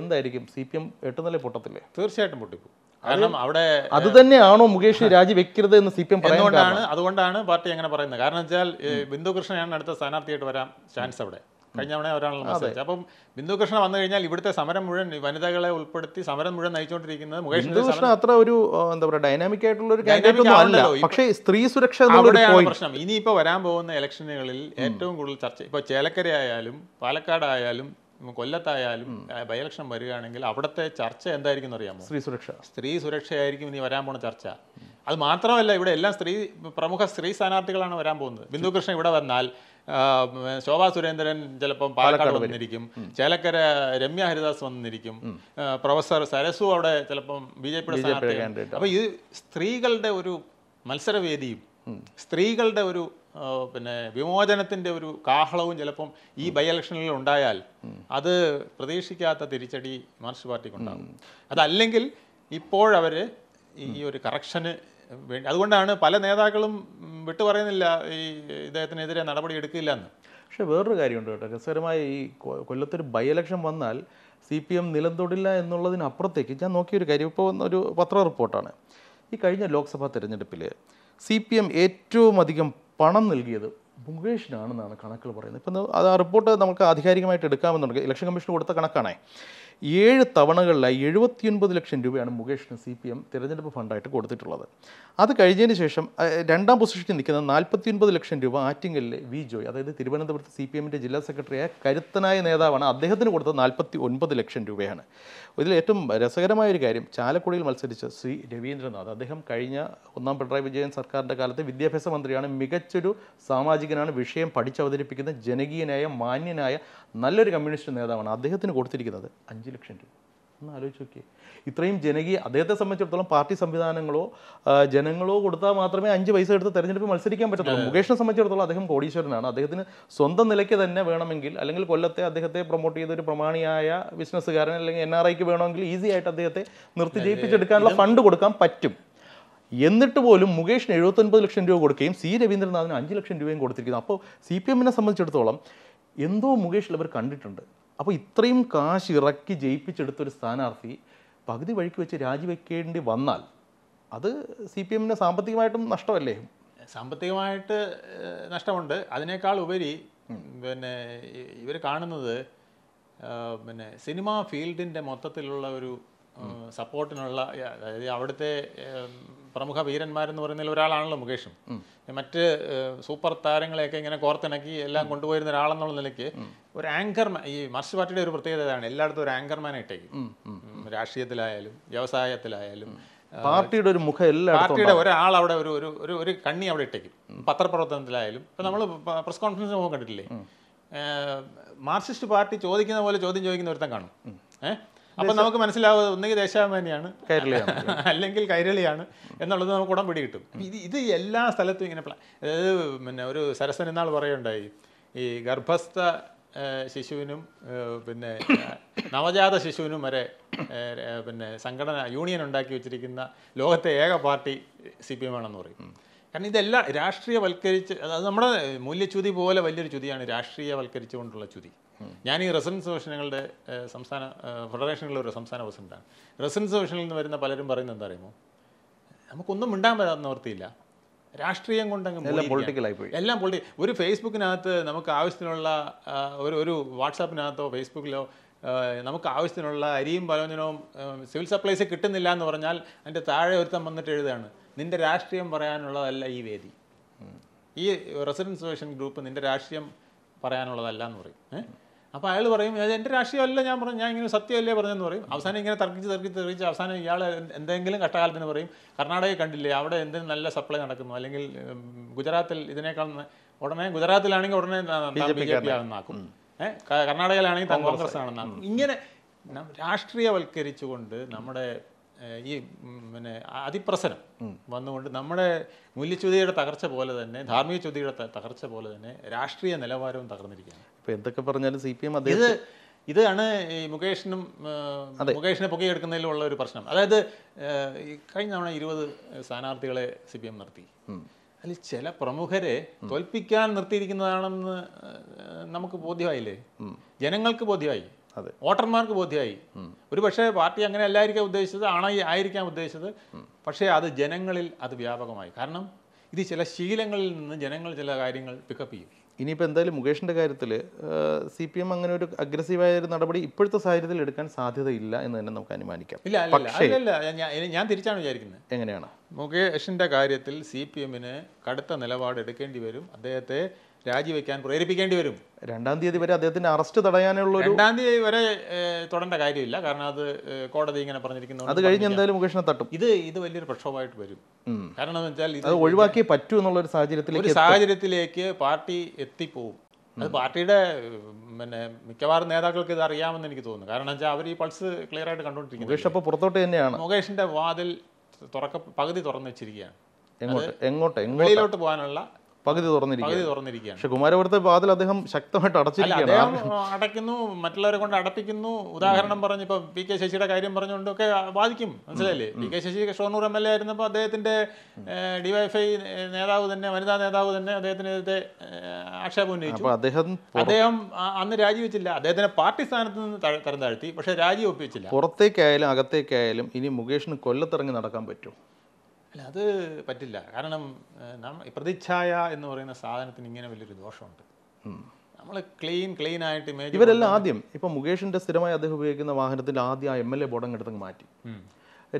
എന്തായിരിക്കും സി പി എം എട്ടുനില പൊട്ടത്തില്ലേ തീർച്ചയായിട്ടും പൊട്ടിക്കും കാരണം അവിടെ അത് തന്നെയാണോ മുകേഷ് രാജിവെക്കരുത് എന്ന് സി പി എം അതുകൊണ്ടാണ് അതുകൊണ്ടാണ് പാർട്ടി അങ്ങനെ പറയുന്നത് കാരണം വെച്ചാൽ ബിന്ദുകൃഷ്ണയാണ് അടുത്ത സ്ഥാനാർത്ഥിയായിട്ട് വരാൻ ചാൻസ് അവിടെ കഴിഞ്ഞ തവണ ഒരാളുള്ള മെസ്സേജ് അപ്പം ബിന്ദുകൃഷ്ണ വന്നു കഴിഞ്ഞാൽ ഇവിടുത്തെ സമരം മുഴുവൻ വനിതകളെ ഉൾപ്പെടുത്തി സമരം മുഴുവൻ നയിച്ചുകൊണ്ടിരിക്കുന്നത് മുകേഷ് അത്ര ഒരു എന്താ പറയുക ഡൈനാമിക് ആയിട്ടുള്ള ഒരു പക്ഷേ സ്ത്രീ സുരക്ഷ പ്രശ്നം ഇനിയിപ്പോൾ വരാൻ പോകുന്ന ഇലക്ഷനുകളിൽ ഏറ്റവും കൂടുതൽ ചർച്ച ഇപ്പോൾ ചേലക്കര ആയാലും പാലക്കാട് ആയാലും കൊല്ലത്തായാലും ബൈ ഇലക്ഷൻ വരികയാണെങ്കിൽ അവിടുത്തെ ചർച്ച എന്തായിരിക്കും അറിയാമോ സ്ത്രീ സുരക്ഷ സ്ത്രീ സുരക്ഷയായിരിക്കും ഇനി വരാൻ പോണ ചർച്ച അത് മാത്രമല്ല ഇവിടെ എല്ലാം സ്ത്രീ പ്രമുഖ സ്ത്രീ സ്ഥാനാർത്ഥികളാണ് വരാൻ പോകുന്നത് ബിന്ദുകൃഷ്ണൻ ഇവിടെ വന്നാൽ ശോഭാ സുരേന്ദ്രൻ ചിലപ്പം പാലക്കാട് വന്നിരിക്കും ചേലക്കര രമ്യ ഹരിദാസ് വന്നിരിക്കും പ്രൊഫസർ സരസു അവിടെ ചിലപ്പം ബി ജെ പിയുടെ സ്ഥാനാർത്ഥി അപ്പോൾ ഇത് സ്ത്രീകളുടെ ഒരു മത്സരവേദിയും സ്ത്രീകളുടെ ഒരു പിന്നെ വിമോചനത്തിൻ്റെ ഒരു കാഹളവും ചിലപ്പം ഈ ബൈ ഇലക്ഷനിൽ ഉണ്ടായാൽ അത് പ്രതീക്ഷിക്കാത്ത തിരിച്ചടി മാർക്സിസ്റ്റ് പാർട്ടിക്ക് ഉണ്ടാകും അതല്ലെങ്കിൽ ഇപ്പോഴവർ ഈ ഒരു കറക്ഷന് വേണ്ടി അതുകൊണ്ടാണ് പല നേതാക്കളും വിട്ടു പറയുന്നില്ല ഈ ഇദ്ദേഹത്തിനെതിരെ നടപടി എടുക്കില്ല എന്ന് പക്ഷേ വേറൊരു കാര്യമുണ്ട് കേട്ടോ രസകരമായ ഈ കൊല്ലത്തൊരു ബൈ ഇലക്ഷൻ വന്നാൽ സി പി എം നിലന്തൊടില്ല എന്നുള്ളതിനപ്പുറത്തേക്ക് ഞാൻ നോക്കിയൊരു കാര്യം ഇപ്പോൾ ഒരു പത്ര റിപ്പോർട്ടാണ് ഈ കഴിഞ്ഞ ലോക്സഭാ തിരഞ്ഞെടുപ്പിൽ സി പി എം ഏറ്റവും അധികം പണം നൽകിയത് മുകേഷിനാണെന്നാണ് കണക്കുകൾ പറയുന്നത് ഇപ്പം അത് ആ റിപ്പോർട്ട് നമുക്ക് ആധികാരികമായിട്ട് എടുക്കാമെന്നുണ്ടെങ്കിൽ ഇലക്ഷൻ കമ്മീഷൻ കൊടുത്ത കണക്കാണേ ഏഴ് തവണകളിലായി എഴുപത്തിയൊൻപത് ലക്ഷം രൂപയാണ് മുകേഷിന് സി പി എം തിരഞ്ഞെടുപ്പ് ഫണ്ടായിട്ട് കൊടുത്തിട്ടുള്ളത് അത് കഴിഞ്ഞതിന് ശേഷം രണ്ടാം പൊസിഷനിൽ നിൽക്കുന്ന നാൽപ്പത്തിയൊൻപത് ലക്ഷം രൂപ ആറ്റിങ്ങലിലെ വി ജോയ് അതായത് തിരുവനന്തപുരത്ത് സി പി എമ്മിൻ്റെ ജില്ലാ സെക്രട്ടറിയായ കരുത്തനായ നേതാവാണ് അദ്ദേഹത്തിന് കൊടുത്തത് നാൽപ്പത്തി ഒൻപത് ലക്ഷം രൂപയാണ് ഇതിൽ ഏറ്റവും രസകരമായ ഒരു കാര്യം ചാലക്കുടിയിൽ മത്സരിച്ച ശ്രീ രവീന്ദ്രനാഥ് അദ്ദേഹം കഴിഞ്ഞ ഒന്നാം പിണറായി വിജയൻ സർക്കാരിൻ്റെ കാലത്ത് വിദ്യാഭ്യാസ മന്ത്രിയാണ് മികച്ചൊരു സാമാജികനാണ് വിഷയം പഠിച്ചവതരിപ്പിക്കുന്ന ജനകീയനായ മാന്യനായ നല്ലൊരു കമ്മ്യൂണിസ്റ്റ് നേതാവാണ് അദ്ദേഹത്തിന് കൊടുത്തിരിക്കുന്നത് അഞ്ച് ലക്ഷം രൂപ ഒന്ന് ആലോചിച്ച് നോക്കിയേ ഇത്രയും ജനകീയ അദ്ദേഹത്തെ സംബന്ധിച്ചിടത്തോളം പാർട്ടി സംവിധാനങ്ങളോ ജനങ്ങളോ കൊടുത്താൽ മാത്രമേ അഞ്ച് പൈസ എടുത്ത് തെരഞ്ഞെടുപ്പ് മത്സരിക്കാൻ പറ്റത്തുള്ളൂ മുകേഷിനെ സംബന്ധിച്ചിടത്തോളം അദ്ദേഹം കോടീശ്വരനാണ് അദ്ദേഹത്തിന് സ്വന്തം നിലയ്ക്ക് തന്നെ വേണമെങ്കിൽ അല്ലെങ്കിൽ കൊല്ലത്തെ അദ്ദേഹത്തെ പ്രൊമോട്ട് ചെയ്ത ഒരു പ്രമാണിയായ ബിസിനസ്സുകാരൻ അല്ലെങ്കിൽ എൻ ആർ ഐക്ക് വേണമെങ്കിൽ ഈസി ആയിട്ട് അദ്ദേഹത്തെ നിർത്തി ജയിപ്പിച്ചെടുക്കാനുള്ള ഫണ്ട് കൊടുക്കാൻ പറ്റും എന്നിട്ട് പോലും മുകേഷിന് എഴുപത്തൊൻപത് ലക്ഷം രൂപ കൊടുക്കുകയും സി രവീന്ദ്രനാഥിന് അഞ്ച് ലക്ഷം രൂപയും കൊടുത്തിരിക്കുന്നു അപ്പോൾ സി പി എമ്മിനെ സംബന്ധിച്ചിടത്തോളം എന്തോ മുകേഷിൽ അവർ കണ്ടിട്ടുണ്ട് അപ്പോൾ ഇത്രയും കാശ് ഇറക്കി ജയിപ്പിച്ചെടുത്തൊരു സ്ഥാനാർത്ഥി പകുതി വഴിക്ക് വെച്ച് രാജിവെക്കേണ്ടി വന്നാൽ അത് സി പി എമ്മിന് സാമ്പത്തികമായിട്ടും നഷ്ടമല്ലേ സാമ്പത്തികമായിട്ട് നഷ്ടമുണ്ട് അതിനേക്കാൾ ഉപരി പിന്നെ ഇവർ കാണുന്നത് പിന്നെ സിനിമാ ഫീൽഡിൻ്റെ മൊത്തത്തിലുള്ള ഒരു സപ്പോർട്ടിനുള്ള അതായത് അവിടുത്തെ പ്രമുഖ വീരന്മാരെന്ന് പറയുന്നതിൽ ഒരാളാണല്ലോ മുകേഷും മറ്റ് സൂപ്പർ താരങ്ങളെയൊക്കെ ഇങ്ങനെ കോർത്തിണക്കി എല്ലാം കൊണ്ടുപോയിരുന്ന ഒരാളെന്നുള്ള നിലയ്ക്ക് ഒരു ആങ്കർ ഈ മാർക്സ് പാർട്ടിയുടെ ഒരു പ്രത്യേകത ഇതാണ് എല്ലായിടത്തും ഒരു ആങ്കർമാനെ ഇട്ടേക്കും രാഷ്ട്രീയത്തിലായാലും വ്യവസായത്തിലായാലും പാർട്ടിയുടെ ഒരു മുഖം എല്ലാ പാർട്ടിയുടെ ഒരാൾ അവിടെ ഒരു ഒരു ഒരു കണ്ണി അവിടെ ഇട്ടേക്കും പത്രപ്രവർത്തനത്തിലായാലും ഇപ്പം നമ്മൾ പ്രസ് കോൺഫറൻസ് പോകുമ്പോൾ കണ്ടിട്ടില്ലേ മാർക്സിസ്റ്റ് പാർട്ടി ചോദിക്കുന്ന പോലെ ചോദ്യം ചോദിക്കുന്ന ഒരുത്തം കാണും ഏഹ് അപ്പൊ നമുക്ക് മനസ്സിലാവുക ഒന്നുകിൽ ദേശാഭിമാനിയാണ് കൈരളിയാണ് അല്ലെങ്കിൽ കൈരളിയാണ് എന്നുള്ളത് നമുക്ക് ഉടൻ പിടി കിട്ടും ഇത് ഇത് എല്ലാ സ്ഥലത്തും ഇങ്ങനെ അതായത് പിന്നെ ഒരു സരസൻ എന്നാൾ പറയുണ്ടായി ഈ ഗർഭസ്ഥ ശിശുവിനും പിന്നെ നവജാത ശിശുവിനും വരെ പിന്നെ സംഘടന യൂണിയൻ ഉണ്ടാക്കി വെച്ചിരിക്കുന്ന ലോകത്തെ ഏക പാർട്ടി സി പി എം ആണെന്ന് പറയും കാരണം ഇതെല്ലാം രാഷ്ട്രീയവൽക്കരിച്ച് അത് നമ്മുടെ മൂല്യച്യുതി പോലെ വലിയൊരു ചുതിയാണ് രാഷ്ട്രീയവൽക്കരിച്ചുകൊണ്ടുള്ള ചുതി ഞാൻ ഈ റെസിഡൻസ് സെഷനുകളുടെ സംസ്ഥാന ഫെഡറേഷനിലെ ഒരു സംസ്ഥാന പ്രസിഡന്റാണ് റെസിഡൻസ് സെഷനിൽ നിന്ന് വരുന്ന പലരും പറയുന്നത് എന്താ അറിയുമോ നമുക്കൊന്നും മിണ്ടാൻ പറ്റാത്ത നിവർത്തിയില്ല രാഷ്ട്രീയം കൊണ്ടങ്ങ് പൊളിറ്റിക്കലായി പോയി എല്ലാം പൊളിറ്റി ഒരു ഫേസ്ബുക്കിനകത്ത് നമുക്ക് ആവശ്യത്തിനുള്ള ഒരു ഒരു വാട്സാപ്പിനകത്തോ ഫേസ്ബുക്കിലോ നമുക്ക് ആവശ്യത്തിനുള്ള അരിയും പലവ്യഞ്ജനവും സിവിൽ സപ്ലൈസ് കിട്ടുന്നില്ല എന്ന് പറഞ്ഞാൽ അതിൻ്റെ താഴെ ഒരുത്തം വന്നിട്ട് എഴുതാണ് നിന്റെ രാഷ്ട്രീയം പറയാനുള്ളതല്ല ഈ വേദി ഈ റെസിഡൻസ് ഗ്രൂപ്പ് നിന്റെ രാഷ്ട്രീയം പറയാനുള്ളതല്ല എന്ന് പറയും അപ്പോൾ അയാൾ പറയും എൻ്റെ രാഷ്ട്രീയമല്ല ഞാൻ പറഞ്ഞു ഞാൻ ഇങ്ങനെ സത്യമല്ലേ പറഞ്ഞെന്ന് പറയും അവസാനം ഇങ്ങനെ തർക്കിച്ച് തർക്കിച്ച് തർക്കിച്ച് അവസാനം ഇയാൾ എന്തെങ്കിലും കട്ടകാലത്തിന് പറയും കർണാടക കണ്ടില്ലേ അവിടെ എന്തെങ്കിലും നല്ല സപ്ലൈ നടക്കുന്നു അല്ലെങ്കിൽ ഗുജറാത്തിൽ ഇതിനേക്കാൾ ഉടനെ ഗുജറാത്തിലാണെങ്കിൽ ഉടനെ ബി ജെ പി ആണെന്നാക്കും കർണാടകയിലാണെങ്കിൽ കോൺഗ്രസ് ആണെന്നാക്കും ഇങ്ങനെ രാഷ്ട്രീയവൽക്കരിച്ചുകൊണ്ട് നമ്മുടെ ഈ പിന്നെ അതിപ്രസരം വന്നുകൊണ്ട് നമ്മുടെ മൂല്യച്യുതിയുടെ തകർച്ച പോലെ തന്നെ ധാർമ്മിക ചുതിയുടെ തകർച്ച പോലെ തന്നെ രാഷ്ട്രീയ നിലവാരവും തകർന്നിരിക്കുകയാണ് ഇപ്പം എന്തൊക്കെ പറഞ്ഞാലും സി പി എം ഇത് ഇതാണ് ഈ മുകേഷിനും മുകേഷിനെ പൊക്കിയെടുക്കുന്നതിലുള്ള ഒരു പ്രശ്നം അതായത് കഴിഞ്ഞ തവണ ഇരുപത് സ്ഥാനാർത്ഥികളെ സി പി എം നിർത്തി അതിൽ ചില പ്രമുഖരെ തോൽപ്പിക്കാൻ നിർത്തിയിരിക്കുന്നതാണെന്ന് നമുക്ക് ബോധ്യമായില്ലേ ജനങ്ങൾക്ക് ബോധ്യമായി വോട്ടർമാർക്ക് ബോധ്യമായി ഒരു പക്ഷേ പാർട്ടി അങ്ങനെ അല്ലായിരിക്കാം ഉദ്ദേശിച്ചത് ആണായി ആയിരിക്കാം ഉദ്ദേശിച്ചത് പക്ഷേ അത് ജനങ്ങളിൽ അത് വ്യാപകമായി കാരണം ഇത് ചില ശീലങ്ങളിൽ നിന്ന് ജനങ്ങൾ ചില കാര്യങ്ങൾ പിക്കപ്പ് ചെയ്യും ഇനിയിപ്പോൾ എന്തായാലും മുകേഷിൻ്റെ കാര്യത്തിൽ സി പി എം അങ്ങനെ ഒരു അഗ്രസീവായ ഒരു നടപടി ഇപ്പോഴത്തെ സാഹചര്യത്തിൽ എടുക്കാൻ സാധ്യതയില്ല എന്ന് തന്നെ നമുക്ക് അനുമാനിക്കാം ഇല്ല അല്ല ഞാൻ തിരിച്ചാണ് വിചാരിക്കുന്നത് എങ്ങനെയാണ് മുകേഷിൻ്റെ കാര്യത്തിൽ സി പി എമ്മിന് കടുത്ത നിലപാട് എടുക്കേണ്ടി വരും അദ്ദേഹത്തെ രാജിവെക്കാൻ പ്രേരിപ്പിക്കേണ്ടി വരും രണ്ടാം തീയതി വരെ അദ്ദേഹത്തിന് അറസ്റ്റ് തടയാനുള്ള രണ്ടാം തീയതി വരെ തുടണ്ട കാര്യമില്ല കാരണം അത് കോടതി ഇങ്ങനെ പറഞ്ഞിരിക്കുന്നു അത് കഴിഞ്ഞ് എന്തായാലും മുകേഷിനെ തട്ടും ഇത് ഇത് വലിയൊരു പ്രക്ഷോഭമായിട്ട് വരും കാരണം എന്ന് വെച്ചാൽ ഇത് ഒഴിവാക്കിയേ പറ്റൂ എന്നുള്ള ഒരു സാഹചര്യത്തിലേക്ക് ഒരു സാഹചര്യത്തിലേക്ക് പാർട്ടി എത്തിപ്പോവും അത് പാർട്ടിയുടെ പിന്നെ മിക്കവാറും നേതാക്കൾക്ക് ഇത് അറിയാമെന്ന് എനിക്ക് തോന്നുന്നു കാരണം വെച്ചാൽ അവർ ഈ പൾസ് ക്ലിയർ ആയിട്ട് കണ്ടുകൊണ്ടിരിക്കുന്നു മുകേഷ് പുറത്തോട്ട് തന്നെയാണ് മുകേഷിന്റെ വാതിൽ തുറക്ക പകുതി തുറന്നു വെച്ചിരിക്കുകയാണ് എങ്ങോട്ട് എങ്ങോട്ട് വെളിയിലോട്ട് പോകാനുള്ള പകുതി തുറന്നിരിക്കുക പക്ഷെ കുമാരപുരത്തെ വാതിൽ അദ്ദേഹം ശക്തമായിട്ട് അടച്ചിരിക്കുകയാണ് അടയ്ക്കുന്നു മറ്റുള്ളവരെ കൊണ്ട് അടപ്പിക്കുന്നു ഉദാഹരണം പറഞ്ഞു ഇപ്പൊ പി കെ ശശിയുടെ കാര്യം പറഞ്ഞുകൊണ്ടൊക്കെ ബാധിക്കും മനസ്സിലായില്ലേ P K Sasi Shoranur M L A ആയിരുന്നപ്പോൾ അദ്ദേഹത്തിന്റെ ഡിവൈഎഫ്ഐ നേതാവ് തന്നെ വനിതാ നേതാവ് തന്നെ അദ്ദേഹത്തിനെതിരെ ആക്ഷേപം ഉന്നയിച്ചു അദ്ദേഹം അദ്ദേഹം അന്ന് രാജിവെച്ചില്ല അദ്ദേഹത്തിന്റെ പാർട്ടി സ്ഥാനത്ത് നിന്ന് തരം താഴ്ത്തി പക്ഷെ രാജി ഒപ്പിച്ചില്ല പുറത്തേക്കായാലും അകത്തേക്കായാലും ഇനി മുകേഷിന് കൊല്ലത്തിറങ്ങി നടക്കാൻ പറ്റുമോ അല്ല അത് പറ്റില്ല കാരണം പ്രതിച്ഛായ എന്ന് പറയുന്ന സാധനത്തിന് ഇങ്ങനെ വലിയൊരു ദോഷമുണ്ട് നമ്മൾ ക്ലീൻ ക്ലീൻ ആയിട്ട് ഇമേജ് ഇവരെല്ലാം ആദ്യം ഇപ്പൊ മുകേഷിന്റെ സ്ഥിരമായി അദ്ദേഹം ഉപയോഗിക്കുന്ന വാഹനത്തിൽ ആദ്യം ആ എം എൽ എ ബോർഡം എടുത്തങ്ങ് മാറ്റി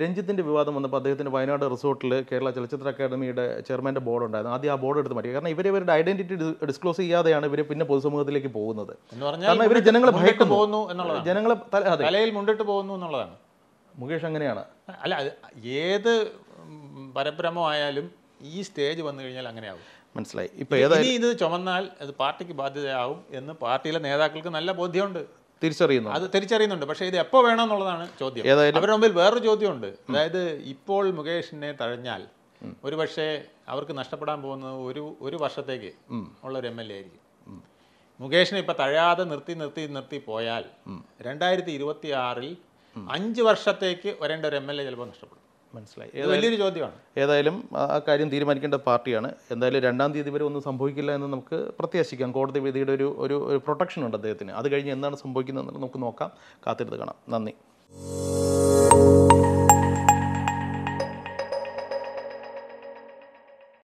രഞ്ജിത്തിന്റെ വിവാദം വന്നപ്പോൾ അദ്ദേഹത്തിന്റെ വയനാട് റിസോർട്ടിൽ കേരള ചലച്ചിത്ര അക്കാദമിയുടെ ചെയർമാൻ്റെ ബോർഡ് ഉണ്ടായിരുന്നു ആദ്യം ആ ബോർഡ് എടുത്ത് മാറ്റി കാരണം ഇവരെ ഇവരുടെ ഐഡന്റിറ്റി ഡിസ്ക്ലോസ് ചെയ്യാതെയാണ് ഇവർ പിന്നെ പൊതുസമൂഹത്തിലേക്ക് പോകുന്നത് ജനങ്ങളെ ജനങ്ങളെ തലയിൽ മുണ്ടിട്ട് പോകുന്നു എന്നുള്ളതാണ് മുകേഷ് അങ്ങനെയാണ് അല്ല ഏത് പരബ്രഹ്മമായാലും ഈ സ്റ്റേജ് വന്നു കഴിഞ്ഞാൽ അങ്ങനെയാവും മനസ്സിലായി ഇപ്പൊ ഏതായാലും ഇത് ചുമന്നാൽ അത് പാർട്ടിക്ക് ബാധ്യതയാവും എന്ന് പാർട്ടിയിലെ നേതാക്കൾക്ക് നല്ല ബോധ്യമുണ്ട് തിരിച്ചറിയുന്നു അത് തിരിച്ചറിയുന്നുണ്ട് പക്ഷേ ഇത് എപ്പോൾ വേണമെന്നുള്ളതാണ് ചോദ്യം ഏതായാലും അവരുടെ മുമ്പിൽ വേറൊരു ചോദ്യമുണ്ട് അതായത് ഇപ്പോൾ മുകേഷിനെ തഴഞ്ഞാൽ പക്ഷേ അവർക്ക് നഷ്ടപ്പെടാൻ പോകുന്നത് ഒരു ഒരു വർഷത്തേക്ക് ഉള്ള ഒരു എം എൽ എ ആയിരിക്കും മുകേഷിനെ ഇപ്പം തഴയാതെ നിർത്തി നിർത്തി നിർത്തി പോയാൽ രണ്ടായിരത്തി ഇരുപത്തി ആറിൽ അഞ്ച് വർഷത്തേക്ക് വരേണ്ട ഒരു എം എൽ എ ചിലപ്പോൾ നഷ്ടപ്പെടും മനസ്സിലായി വലിയൊരു ചോദ്യമാണ് ഏതായാലും ആ കാര്യം തീരുമാനിക്കേണ്ട പാർട്ടിയാണ് എന്തായാലും രണ്ടാം തീയതി വരെ ഒന്നും സംഭവിക്കില്ല എന്ന് നമുക്ക് പ്രത്യാശിക്കാം കോടതി വിധിയുടെ ഒരു ഒരു പ്രൊട്ടക്ഷൻ ഉണ്ട് അദ്ദേഹത്തിന് അത് കഴിഞ്ഞ് എന്താണ് സംഭവിക്കുന്നത് നമുക്ക് നോക്കാം കാത്തിരുത്ത് കാണാം നന്ദി